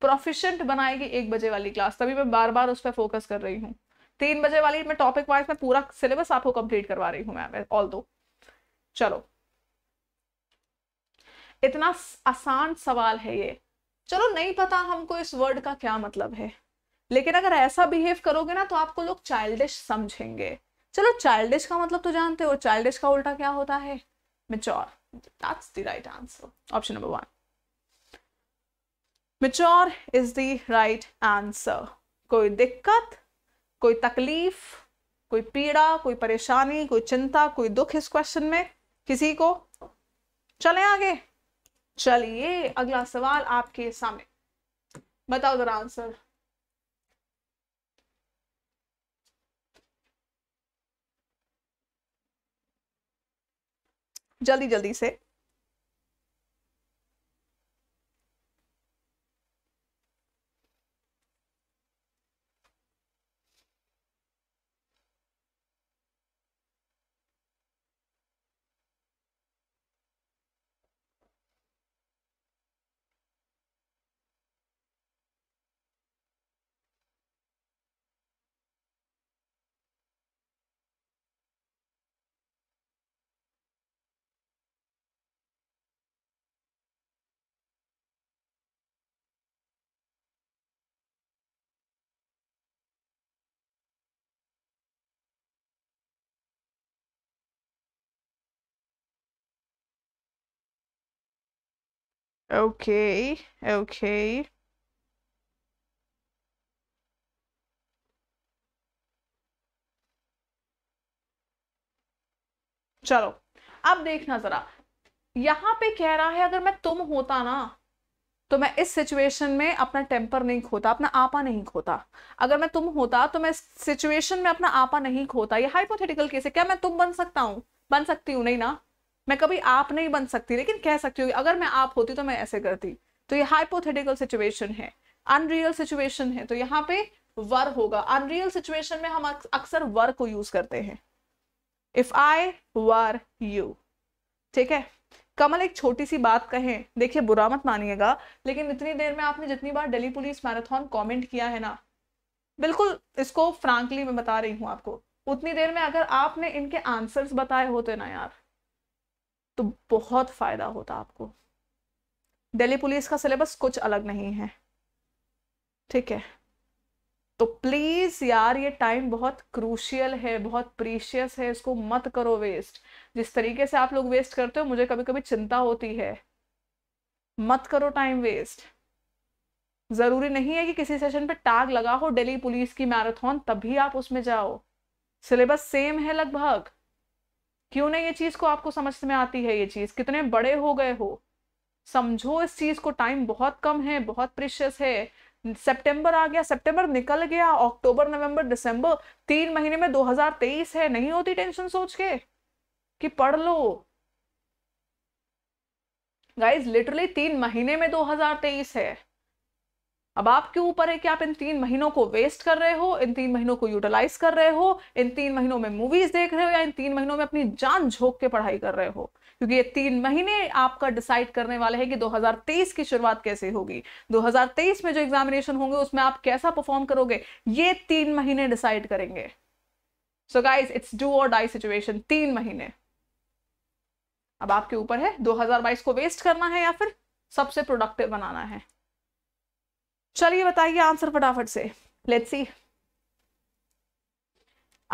प्रोफिशेंट बनाएगी एक बजे वाली क्लास तभी मैं बार बार उस पर फोकस कर रही हूँ तीन बजे वाली मैं टॉपिक वाइज में पूरा सिलेबस आपको कंप्लीट करवा रही हूँ मैम ऑल दो चलो इतना आसान सवाल है ये चलो नहीं पता हमको इस वर्ड का क्या मतलब है लेकिन अगर ऐसा बिहेव करोगे ना तो आपको लोग चाइल्डिश समझेंगे चलो चाइल्डिश का मतलब तो जानते हो चाइल्डिश का उल्टा क्या होता है mature that's the right answer option number one mature is the right answer कोई दिक्कत कोई तकलीफ कोई पीड़ा कोई परेशानी कोई चिंता कोई दुख इस क्वेश्चन में किसी को चले आगे चलिए अगला सवाल आपके सामने बताओ जरा आंसर जल्दी जल्दी से Okay, okay. चलो अब देखना जरा यहां पे कह रहा है अगर मैं तुम होता ना तो मैं इस सिचुएशन में अपना टेम्पर नहीं खोता अपना आपा नहीं खोता अगर मैं तुम होता तो मैं इस सिचुएशन में अपना आपा नहीं खोता ये हाइपोथेटिकल केस है क्या मैं तुम बन सकता हूं बन सकती हूँ नहीं ना मैं कभी आप नहीं बन सकती लेकिन कह सकती हूँ अगर मैं आप होती तो मैं ऐसे करती तो ये हाइपोथेटिकल सिचुएशन है अनरियल सिचुएशन है तो यहाँ पे वर होगा अनरियल सिचुएशन में हम अक्सर वर को यूज करते हैं इफ आई वर यू ठीक है कमल एक छोटी सी बात कहें देखिए बुरा मत मानिएगा लेकिन इतनी देर में आपने जितनी बार दिल्ली पुलिस मैराथन कमेंट किया है ना बिल्कुल इसको फ्रांकली मैं बता रही हूँ आपको उतनी देर में अगर आपने इनके आंसर्स बताए होते ना यार तो बहुत फ़ायदा होता आपको दिल्ली पुलिस का सिलेबस कुछ अलग नहीं है ठीक है तो प्लीज़ यार ये टाइम बहुत क्रूशियल है बहुत प्रीशियस है इसको मत करो वेस्ट जिस तरीके से आप लोग वेस्ट करते हो मुझे कभी कभी चिंता होती है मत करो टाइम वेस्ट ज़रूरी नहीं है कि किसी सेशन पे टैग लगा हो दिल्ली पुलिस की मैराथन तभी आप उसमें जाओ सिलेबस सेम है लगभग क्यों ना ये चीज़ को आपको समझ में आती है ये चीज़ कितने बड़े हो गए हो समझो इस चीज़ को टाइम बहुत कम है बहुत प्रिशियस है सितंबर आ गया सितंबर निकल गया अक्टूबर नवंबर दिसंबर तीन महीने में 2023 है नहीं होती टेंशन सोच के कि पढ़ लो गाइज लिटरली तीन महीने में 2023 है अब आपके ऊपर है कि आप इन तीन महीनों को वेस्ट कर रहे हो इन तीन महीनों को यूटिलाइज कर रहे हो इन तीन महीनों में मूवीज देख रहे हो या इन तीन महीनों में अपनी जान झोंक के पढ़ाई कर रहे हो क्योंकि ये तीन महीने आपका डिसाइड करने वाले हैं कि 2023 की शुरुआत कैसे होगी 2023 में जो एग्जामिनेशन होंगे उसमें आप कैसा परफॉर्म करोगे ये तीन महीने डिसाइड करेंगे so guys it's do or die situation तीन महीने अब आपके ऊपर है 2022 को वेस्ट करना है या फिर सबसे प्रोडक्टिव बनाना है चलिए बताइए आंसर फटाफट से लेट्स सी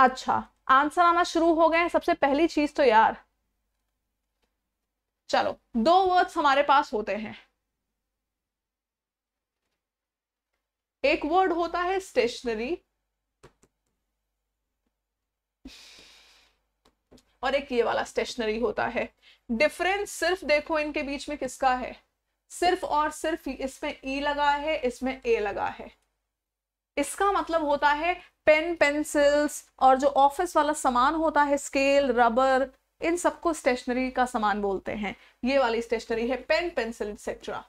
अच्छा आंसर आना शुरू हो गए सबसे पहली चीज तो यार चलो दो वर्ड्स हमारे पास होते हैं एक वर्ड होता है स्टेशनरी और एक ये वाला स्टेशनरी होता है डिफरेंस सिर्फ देखो इनके बीच में किसका है सिर्फ और सिर्फ इसमें ई लगा है इसमें ए लगा है इसका मतलब होता है पेन पेंसिल्स और जो ऑफिस वाला सामान होता है स्केल रबर इन सबको स्टेशनरी का सामान बोलते हैं ये वाली स्टेशनरी है पेन पेंसिल एक्सेट्रा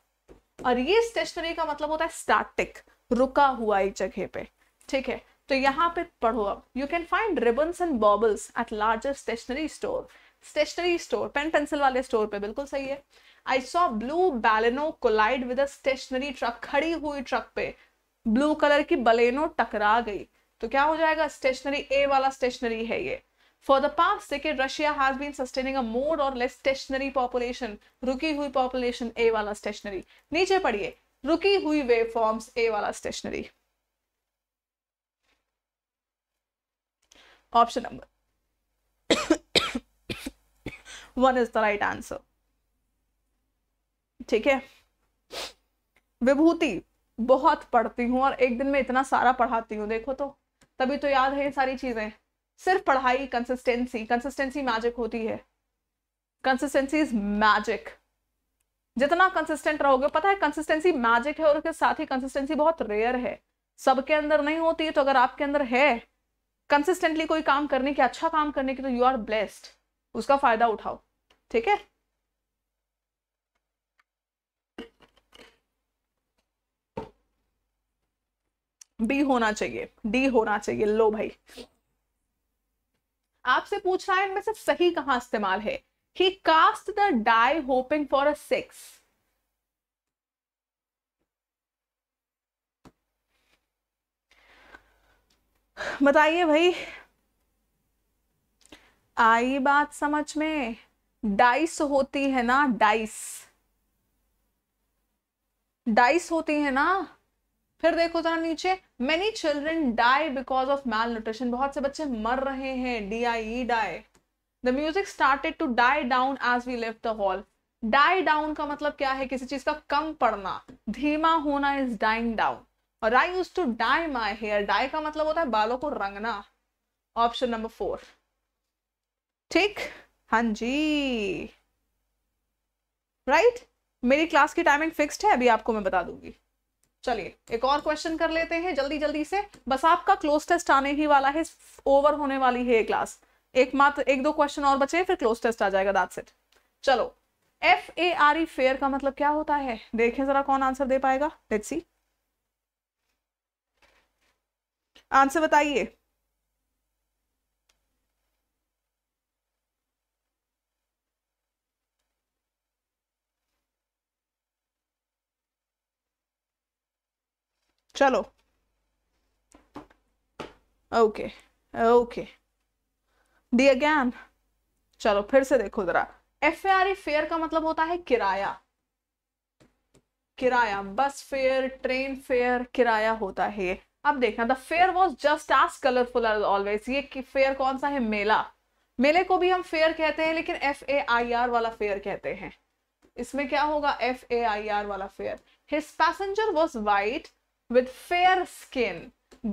और ये स्टेशनरी का मतलब होता है स्टैटिक रुका हुआ एक जगह पे ठीक है तो यहाँ पे पढ़ो अब you can find ribbons and baubles at larger stationery store stationery store pen pencil वाले स्टोर पे बिल्कुल सही है I saw blue Baleno collide with a stationery truck खड़ी हुई ट्रक पे ब्लू कलर की बलेनो टकरा गई तो क्या हो जाएगा स्टेशनरी ए वाला स्टेशनरी है ये for the past decade Russia has been sustaining a more or less stationery population रुकी हुई पॉपुलेशन ए वाला स्टेशनरी नीचे पढ़िए रुकी हुई वे फॉर्म्स ए वाला stationery option number one is the right answer ठीक है विभूति बहुत पढ़ती हूँ और एक दिन में इतना सारा पढ़ाती हूँ देखो तो तभी तो याद है सारी चीजें सिर्फ पढ़ाई कंसिस्टेंसी कंसिस्टेंसी मैजिक होती है कंसिस्टेंसी इज मैजिक जितना कंसिस्टेंट रहोगे पता है कंसिस्टेंसी मैजिक है और उसके साथ ही कंसिस्टेंसी बहुत रेयर है सबके अंदर नहीं होती है तो अगर आपके अंदर है कंसिस्टेंटली कोई काम करने की अच्छा काम करने की तो यू आर ब्लेस्ड उसका फायदा उठाओ ठीक है बी होना चाहिए डी होना चाहिए लो भाई आपसे पूछ रहा है इनमें से सही कहां इस्तेमाल है he cast the die hoping for a six बताइए भाई आई बात समझ में डाइस होती है ना डाइस डाइस होती है ना फिर देखो जरा नीचे many children die because of malnutrition बहुत से बच्चे मर रहे हैं D I die the music started to die down as we leave the hall die down का मतलब क्या है किसी चीज का कम पड़ना धीमा होना इज डाइंग डाउन और I use to dye my hair dye का मतलब होता है बालों को रंगना ऑप्शन नंबर फोर ठीक हां जी राइट right? मेरी क्लास की टाइमिंग फिक्स्ड है अभी आपको मैं बता दूंगी चलिए एक और क्वेश्चन कर लेते हैं जल्दी जल्दी से बस आपका क्लोज टेस्ट आने ही वाला है ओवर होने वाली है क्लास एक मात्र एक दो क्वेश्चन और बचे फिर क्लोज टेस्ट आ जाएगा दैट्स इट चलो F A R E fare का मतलब क्या होता है देखें जरा कौन आंसर दे पाएगा लेट्स सी आंसर बताइए चलो ओके ओके दी अगैन चलो फिर से देखो जरा एफ फेयर e, का मतलब होता है किराया किराया बस फेयर ट्रेन फेयर किराया होता है अब देखना the fair was just as colourful always ये फेयर कौन सा है मेला मेले को भी हम फेयर कहते हैं लेकिन एफ ए आई आर वाला फेयर कहते हैं इसमें क्या होगा एफ ए आई आर वाला fair his passenger was white with fair skin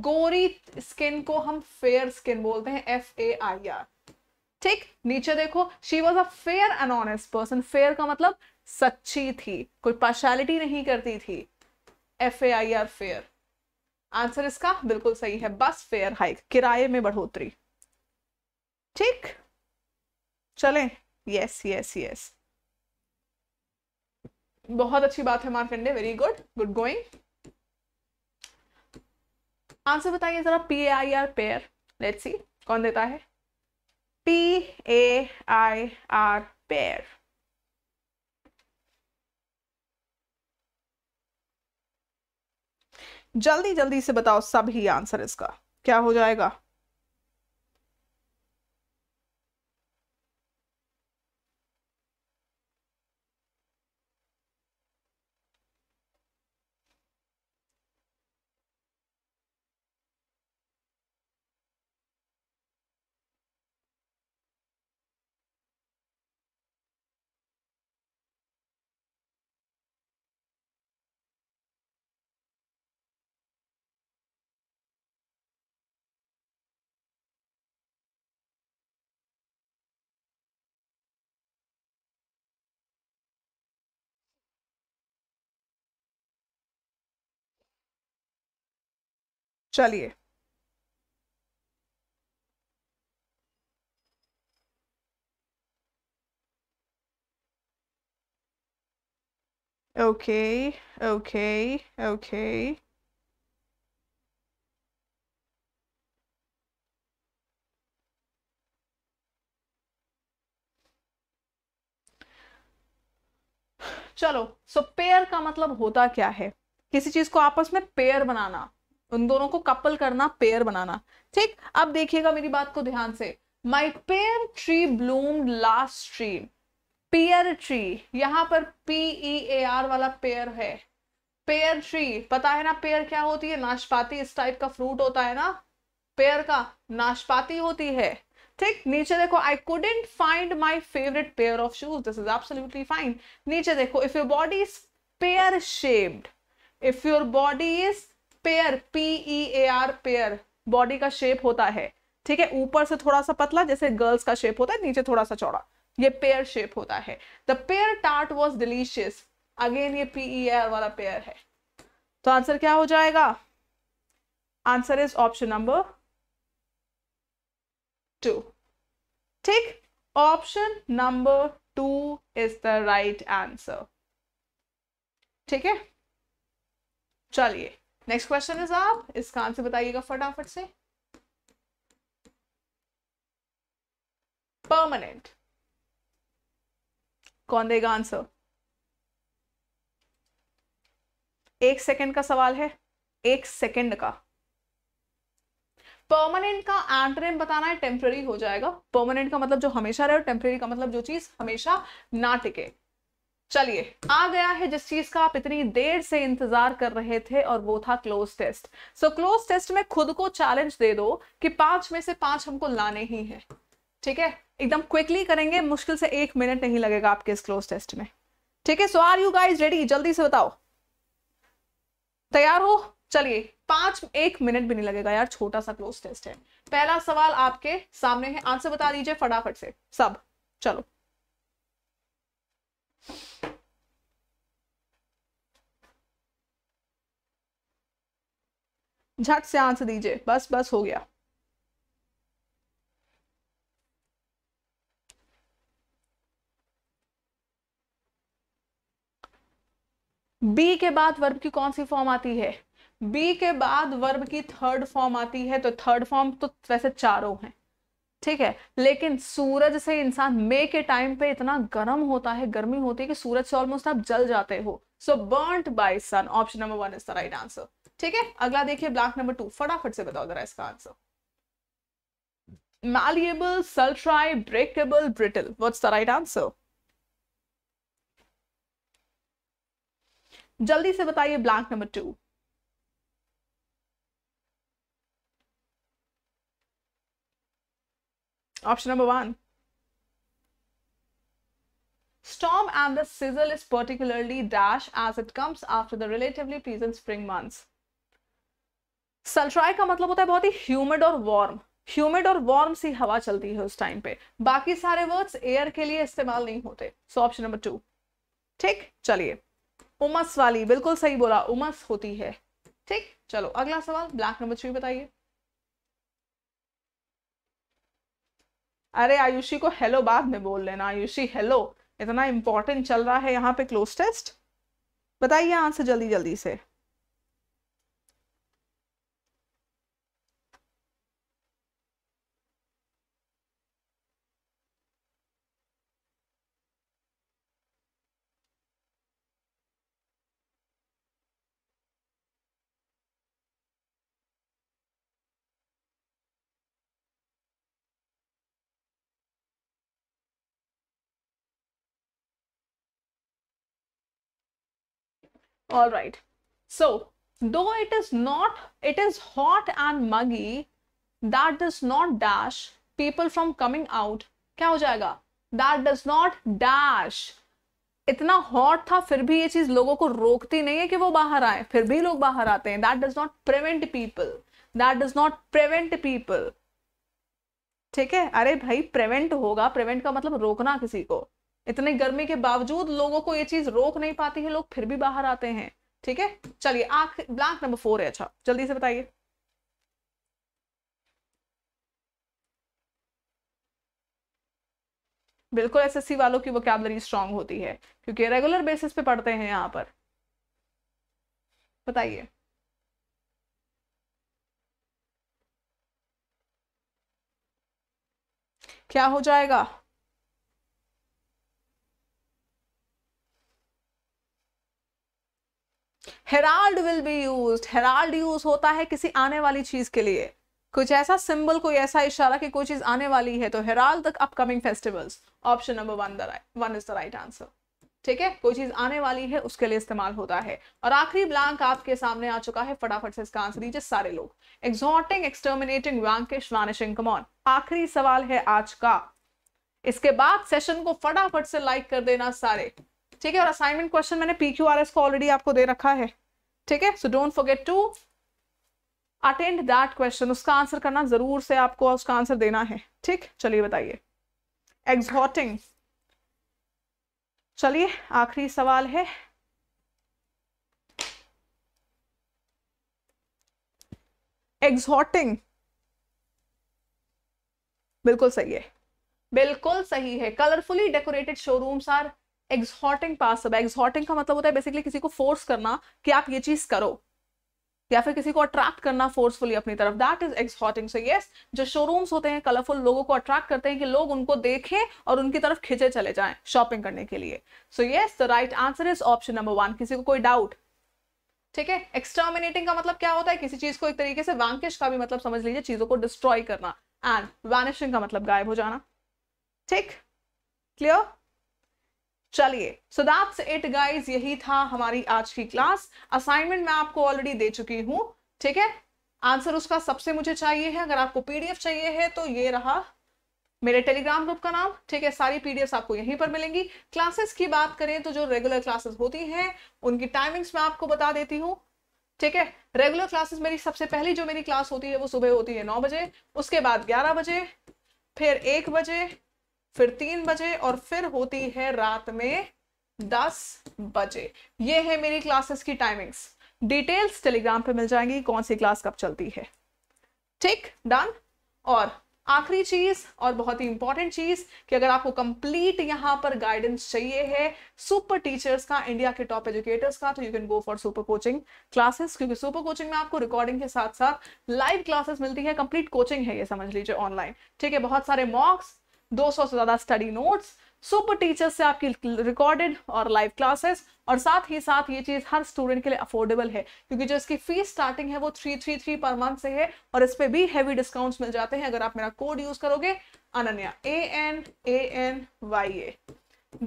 गोरी स्किन को हम फेयर स्किन बोलते हैं एफ ए आई आर ठीक नीचे देखो she was a fair and honest person fair का मतलब सच्ची थी कोई पार्शलिटी नहीं करती थी F A I R fair answer इसका बिल्कुल सही है बस फेयर हाइक किराए में बढ़ोतरी ठीक चले यस यस यस बहुत अच्छी बात है Markande very good good going answer बताइए जरा P A I R pair let's see कौन देता है P A I R pair जल्दी जल्दी से बताओ सभी आंसर इसका क्या हो जाएगा चलिए ओके ओके ओके चलो सो पेयर का मतलब होता क्या है किसी चीज को आपस में पेयर बनाना उन दोनों को कपल करना पेयर बनाना ठीक अब देखिएगा मेरी बात को ध्यान से my pear tree bloom last tree pear tree यहां पर पीई ए आर वाला पेयर है पेयर ट्री पता है ना पेयर क्या होती है नाशपाती इस टाइप का फ्रूट होता है ना पेयर का नाशपाती होती है ठीक नीचे देखो I couldn't find my favourite pair of shoes this is absolutely fine नीचे देखो if your body is pear shaped if your body is pear P E A R pear body का शेप होता है ठीक है ऊपर से थोड़ा सा पतला जैसे गर्ल्स का शेप होता है नीचे थोड़ा सा चौड़ा ये पेयर शेप होता है the pear tart was delicious again ये पीई ए आर वाला पेयर है तो आंसर क्या हो जाएगा answer is option number two ठीक option number two is the right answer ठीक है चलिए नेक्स्ट क्वेश्चन इज आप कान से बताइएगा फटाफट से परमानेंट कौन देगा आंसर एक सेकंड का सवाल है एक सेकंड का परमानेंट का एंटोनिम बताना है टेम्प्रेरी हो जाएगा परमानेंट का मतलब जो हमेशा रहे और टेम्पररी का मतलब जो चीज हमेशा ना टिके चलिए आ गया है जिस चीज का आप इतनी देर से इंतजार कर रहे थे और वो था close test so close test में खुद को चैलेंज दे दो कि पांच में से पांच हमको लाने ही है ठीक है एकदम क्विकली करेंगे मुश्किल से एक मिनट नहीं लगेगा आपके इस क्लोज टेस्ट में ठीक है so are you guys ready जल्दी से बताओ तैयार हो चलिए पांच एक मिनट भी नहीं लगेगा यार छोटा सा क्लोज टेस्ट है पहला सवाल आपके सामने है आंसर बता दीजिए फटाफट से सब चलो झट से आंसर दीजिए बस बस हो गया बी के बाद वर्ब की कौन सी फॉर्म आती है बी के बाद वर्ब की थर्ड फॉर्म आती है तो थर्ड फॉर्म तो वैसे चारों हैं ठीक है लेकिन सूरज से इंसान मे के टाइम पे इतना गर्म होता है गर्मी होती है कि सूरज से ऑलमोस्ट आप जल जाते हो so burn by sun option number one is the right answer ठीक है अगला देखिए ब्लैक नंबर टू फटाफट से बताओ जरा इसका answer malleable, sultry, breakable brittle What's the right answer जल्दी से बताइए black number two Option number one. Storm and the sizzle is particularly dash as it comes after the relatively pleasant spring months. Sultry का मतलब होता है बहुत ही humid और वार्म ह्यूमिड और वार्म सी हवा चलती है उस टाइम पे बाकी सारे वर्ड्स एयर के लिए इस्तेमाल नहीं होते सो ऑप्शन नंबर टू ठीक चलिए उमस वाली बिल्कुल सही बोला उमस होती है ठीक चलो अगला सवाल ब्लैक नंबर थ्री बताइए अरे आयुषी को हेलो बाद में बोल लेना आयुषी हेलो इतना इंपॉर्टेंट चल रहा है यहाँ पे क्लोज टेस्ट बताइए आंसर जल्दी जल्दी से all right so though it is not it is hot and muggy that does not dash people from coming out क्या हो जाएगा दैट डज नॉट डैश इतना हॉट था फिर भी ये चीज लोगों को रोकती नहीं है कि वो बाहर आए फिर भी लोग बाहर आते हैं that does not prevent people that does not prevent people ठीक है अरे भाई प्रिवेंट होगा प्रिवेंट का मतलब रोकना किसी को इतने गर्मी के बावजूद लोगों को ये चीज रोक नहीं पाती है लोग फिर भी बाहर आते हैं ठीक है चलिए आख ब्लैंक नंबर फोर है अच्छा जल्दी से बताइए बिल्कुल एसएससी वालों की वोकैबलरी स्ट्रांग होती है क्योंकि रेगुलर बेसिस पे पढ़ते हैं यहां पर बताइए क्या हो जाएगा herald will be use herald use होता है किसी आने वाली चीज के लिए कुछ ऐसा सिंबल कोई ऐसा इशारा कि कोई चीज आने वाली है तो herald the upcoming festivals option number one the right one is the right answer ठीक है कोई चीज आने वाली है उसके लिए इस्तेमाल होता है और आखिरी ब्लैंक आपके सामने आ चुका है फटाफट से इसका आंसर दीजिए सारे लोग एक्सॉटिंग एक्सटर्मिनेटिंग वैंकिश कमॉन आखिरी सवाल है आज का इसके बाद सेशन को फटाफट से लाइक कर देना सारे ठीक है और असाइनमेंट क्वेश्चन मैंने पी क्यू आर एस को ऑलरेडी आपको दे रखा है ठीक है so don't forget to attend that question उसका आंसर करना जरूर से आपको उसका आंसर देना है ठीक चलिए बताइए एग्जॉटिंग चलिए आखिरी सवाल है एग्जॉटिंग बिल्कुल सही है बिल्कुल सही है colourfully decorated showrooms are exalting पास एग्जॉटिंग का मतलब होता है बेसिकली किसी को फोर्स करना कि आप ये चीज करो या फिर किसी को अट्रैक्ट करना फोर्सफुली अपनी तरफ that is exalting so yes जो शोरूम्स होते हैं कलरफुल लोगों को अट्रैक्ट करते हैं कि लोग उनको देखें और उनकी तरफ खींचे चले जाएं शॉपिंग करने के लिए so yes the right answer is option number one किसी को कोई डाउट ठीक है एक्सटर्मिनेटिंग का मतलब क्या होता है किसी चीज को एक तरीके से वैंकिश का भी मतलब समझ लीजिए चीजों को डिस्ट्रॉय करना एंड वैनिशिंग का मतलब गायब हो जाना ठीक क्लियर चलिए सो दैट्स इट गाइज यही था हमारी आज की क्लास असाइनमेंट मैं आपको ऑलरेडी दे चुकी हूँ ठीक है आंसर उसका सबसे मुझे चाहिए है अगर आपको पीडीएफ चाहिए है तो ये रहा मेरे टेलीग्राम ग्रुप का नाम ठीक है सारी पीडीएफ आपको यहीं पर मिलेंगी क्लासेस की बात करें तो जो रेगुलर क्लासेस होती हैं उनकी टाइमिंग्स मैं आपको बता देती हूँ ठीक है रेगुलर क्लासेस मेरी सबसे पहली जो मेरी क्लास होती है वो सुबह होती है नौ बजे उसके बाद ग्यारह बजे फिर एक बजे फिर तीन बजे और फिर होती है रात में दस बजे ये है मेरी क्लासेस की टाइमिंग्स डिटेल्स टेलीग्राम पे मिल जाएंगी कौन सी क्लास कब चलती है ठीक डन और आखिरी चीज और बहुत ही इंपॉर्टेंट चीज कि अगर आपको कंप्लीट यहां पर गाइडेंस चाहिए है सुपर टीचर्स का इंडिया के टॉप एजुकेटर्स का तो you can go for super coaching classes क्योंकि सुपर कोचिंग में आपको रिकॉर्डिंग के साथ साथ लाइव क्लासेस मिलती है कंप्लीट कोचिंग है ये समझ लीजिए ऑनलाइन ठीक है बहुत सारे मॉक्स 200 से ज़्यादा स्टडी नोट्स सुपर टीचर्स से आपकी रिकॉर्डेड और लाइव क्लासेस और साथ ही साथ ये चीज़ हर स्टूडेंट के लिए अफोर्डेबल है क्योंकि जो इसकी फीस स्टार्टिंग है वो three three three per month से है और इस पर भी हैवी डिस्काउंट्स मिल जाते हैं अगर आप मेरा कोड यूज़ करोगे Ananya A N A N Y A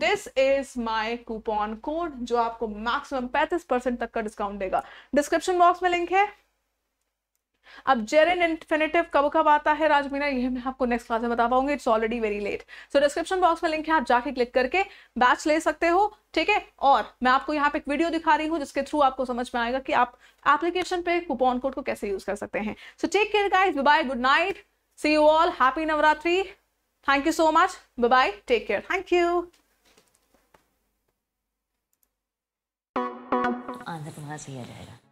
this is my coupon code जो आपको मैक्सिमम पैंतीस परसेंट तक का डिस्काउंट देगा डिस्क्रिप्शन बॉक्स में लिंक है अब जेरिन इन्फिनेटिव कब कब आता है राजमीना यह मैं आपको नेक्स्ट क्लास में बता पाऊंगी it's already very late so description box में लिंक है आप जाके क्लिक करके बैच ले सकते हो ठीक है और मैं आपको यहाँ पे एक वीडियो दिखा रही हूँ जिसके थ्रू आपको समझ में आएगा कि आप एप्लीकेशन पे कूपन कोड को कैसे यूज कर सकते हैं so take care guys bye good night see you all happy Navratri thank you so much bye take care thank you Andhra Pradesh सही आ जाएगा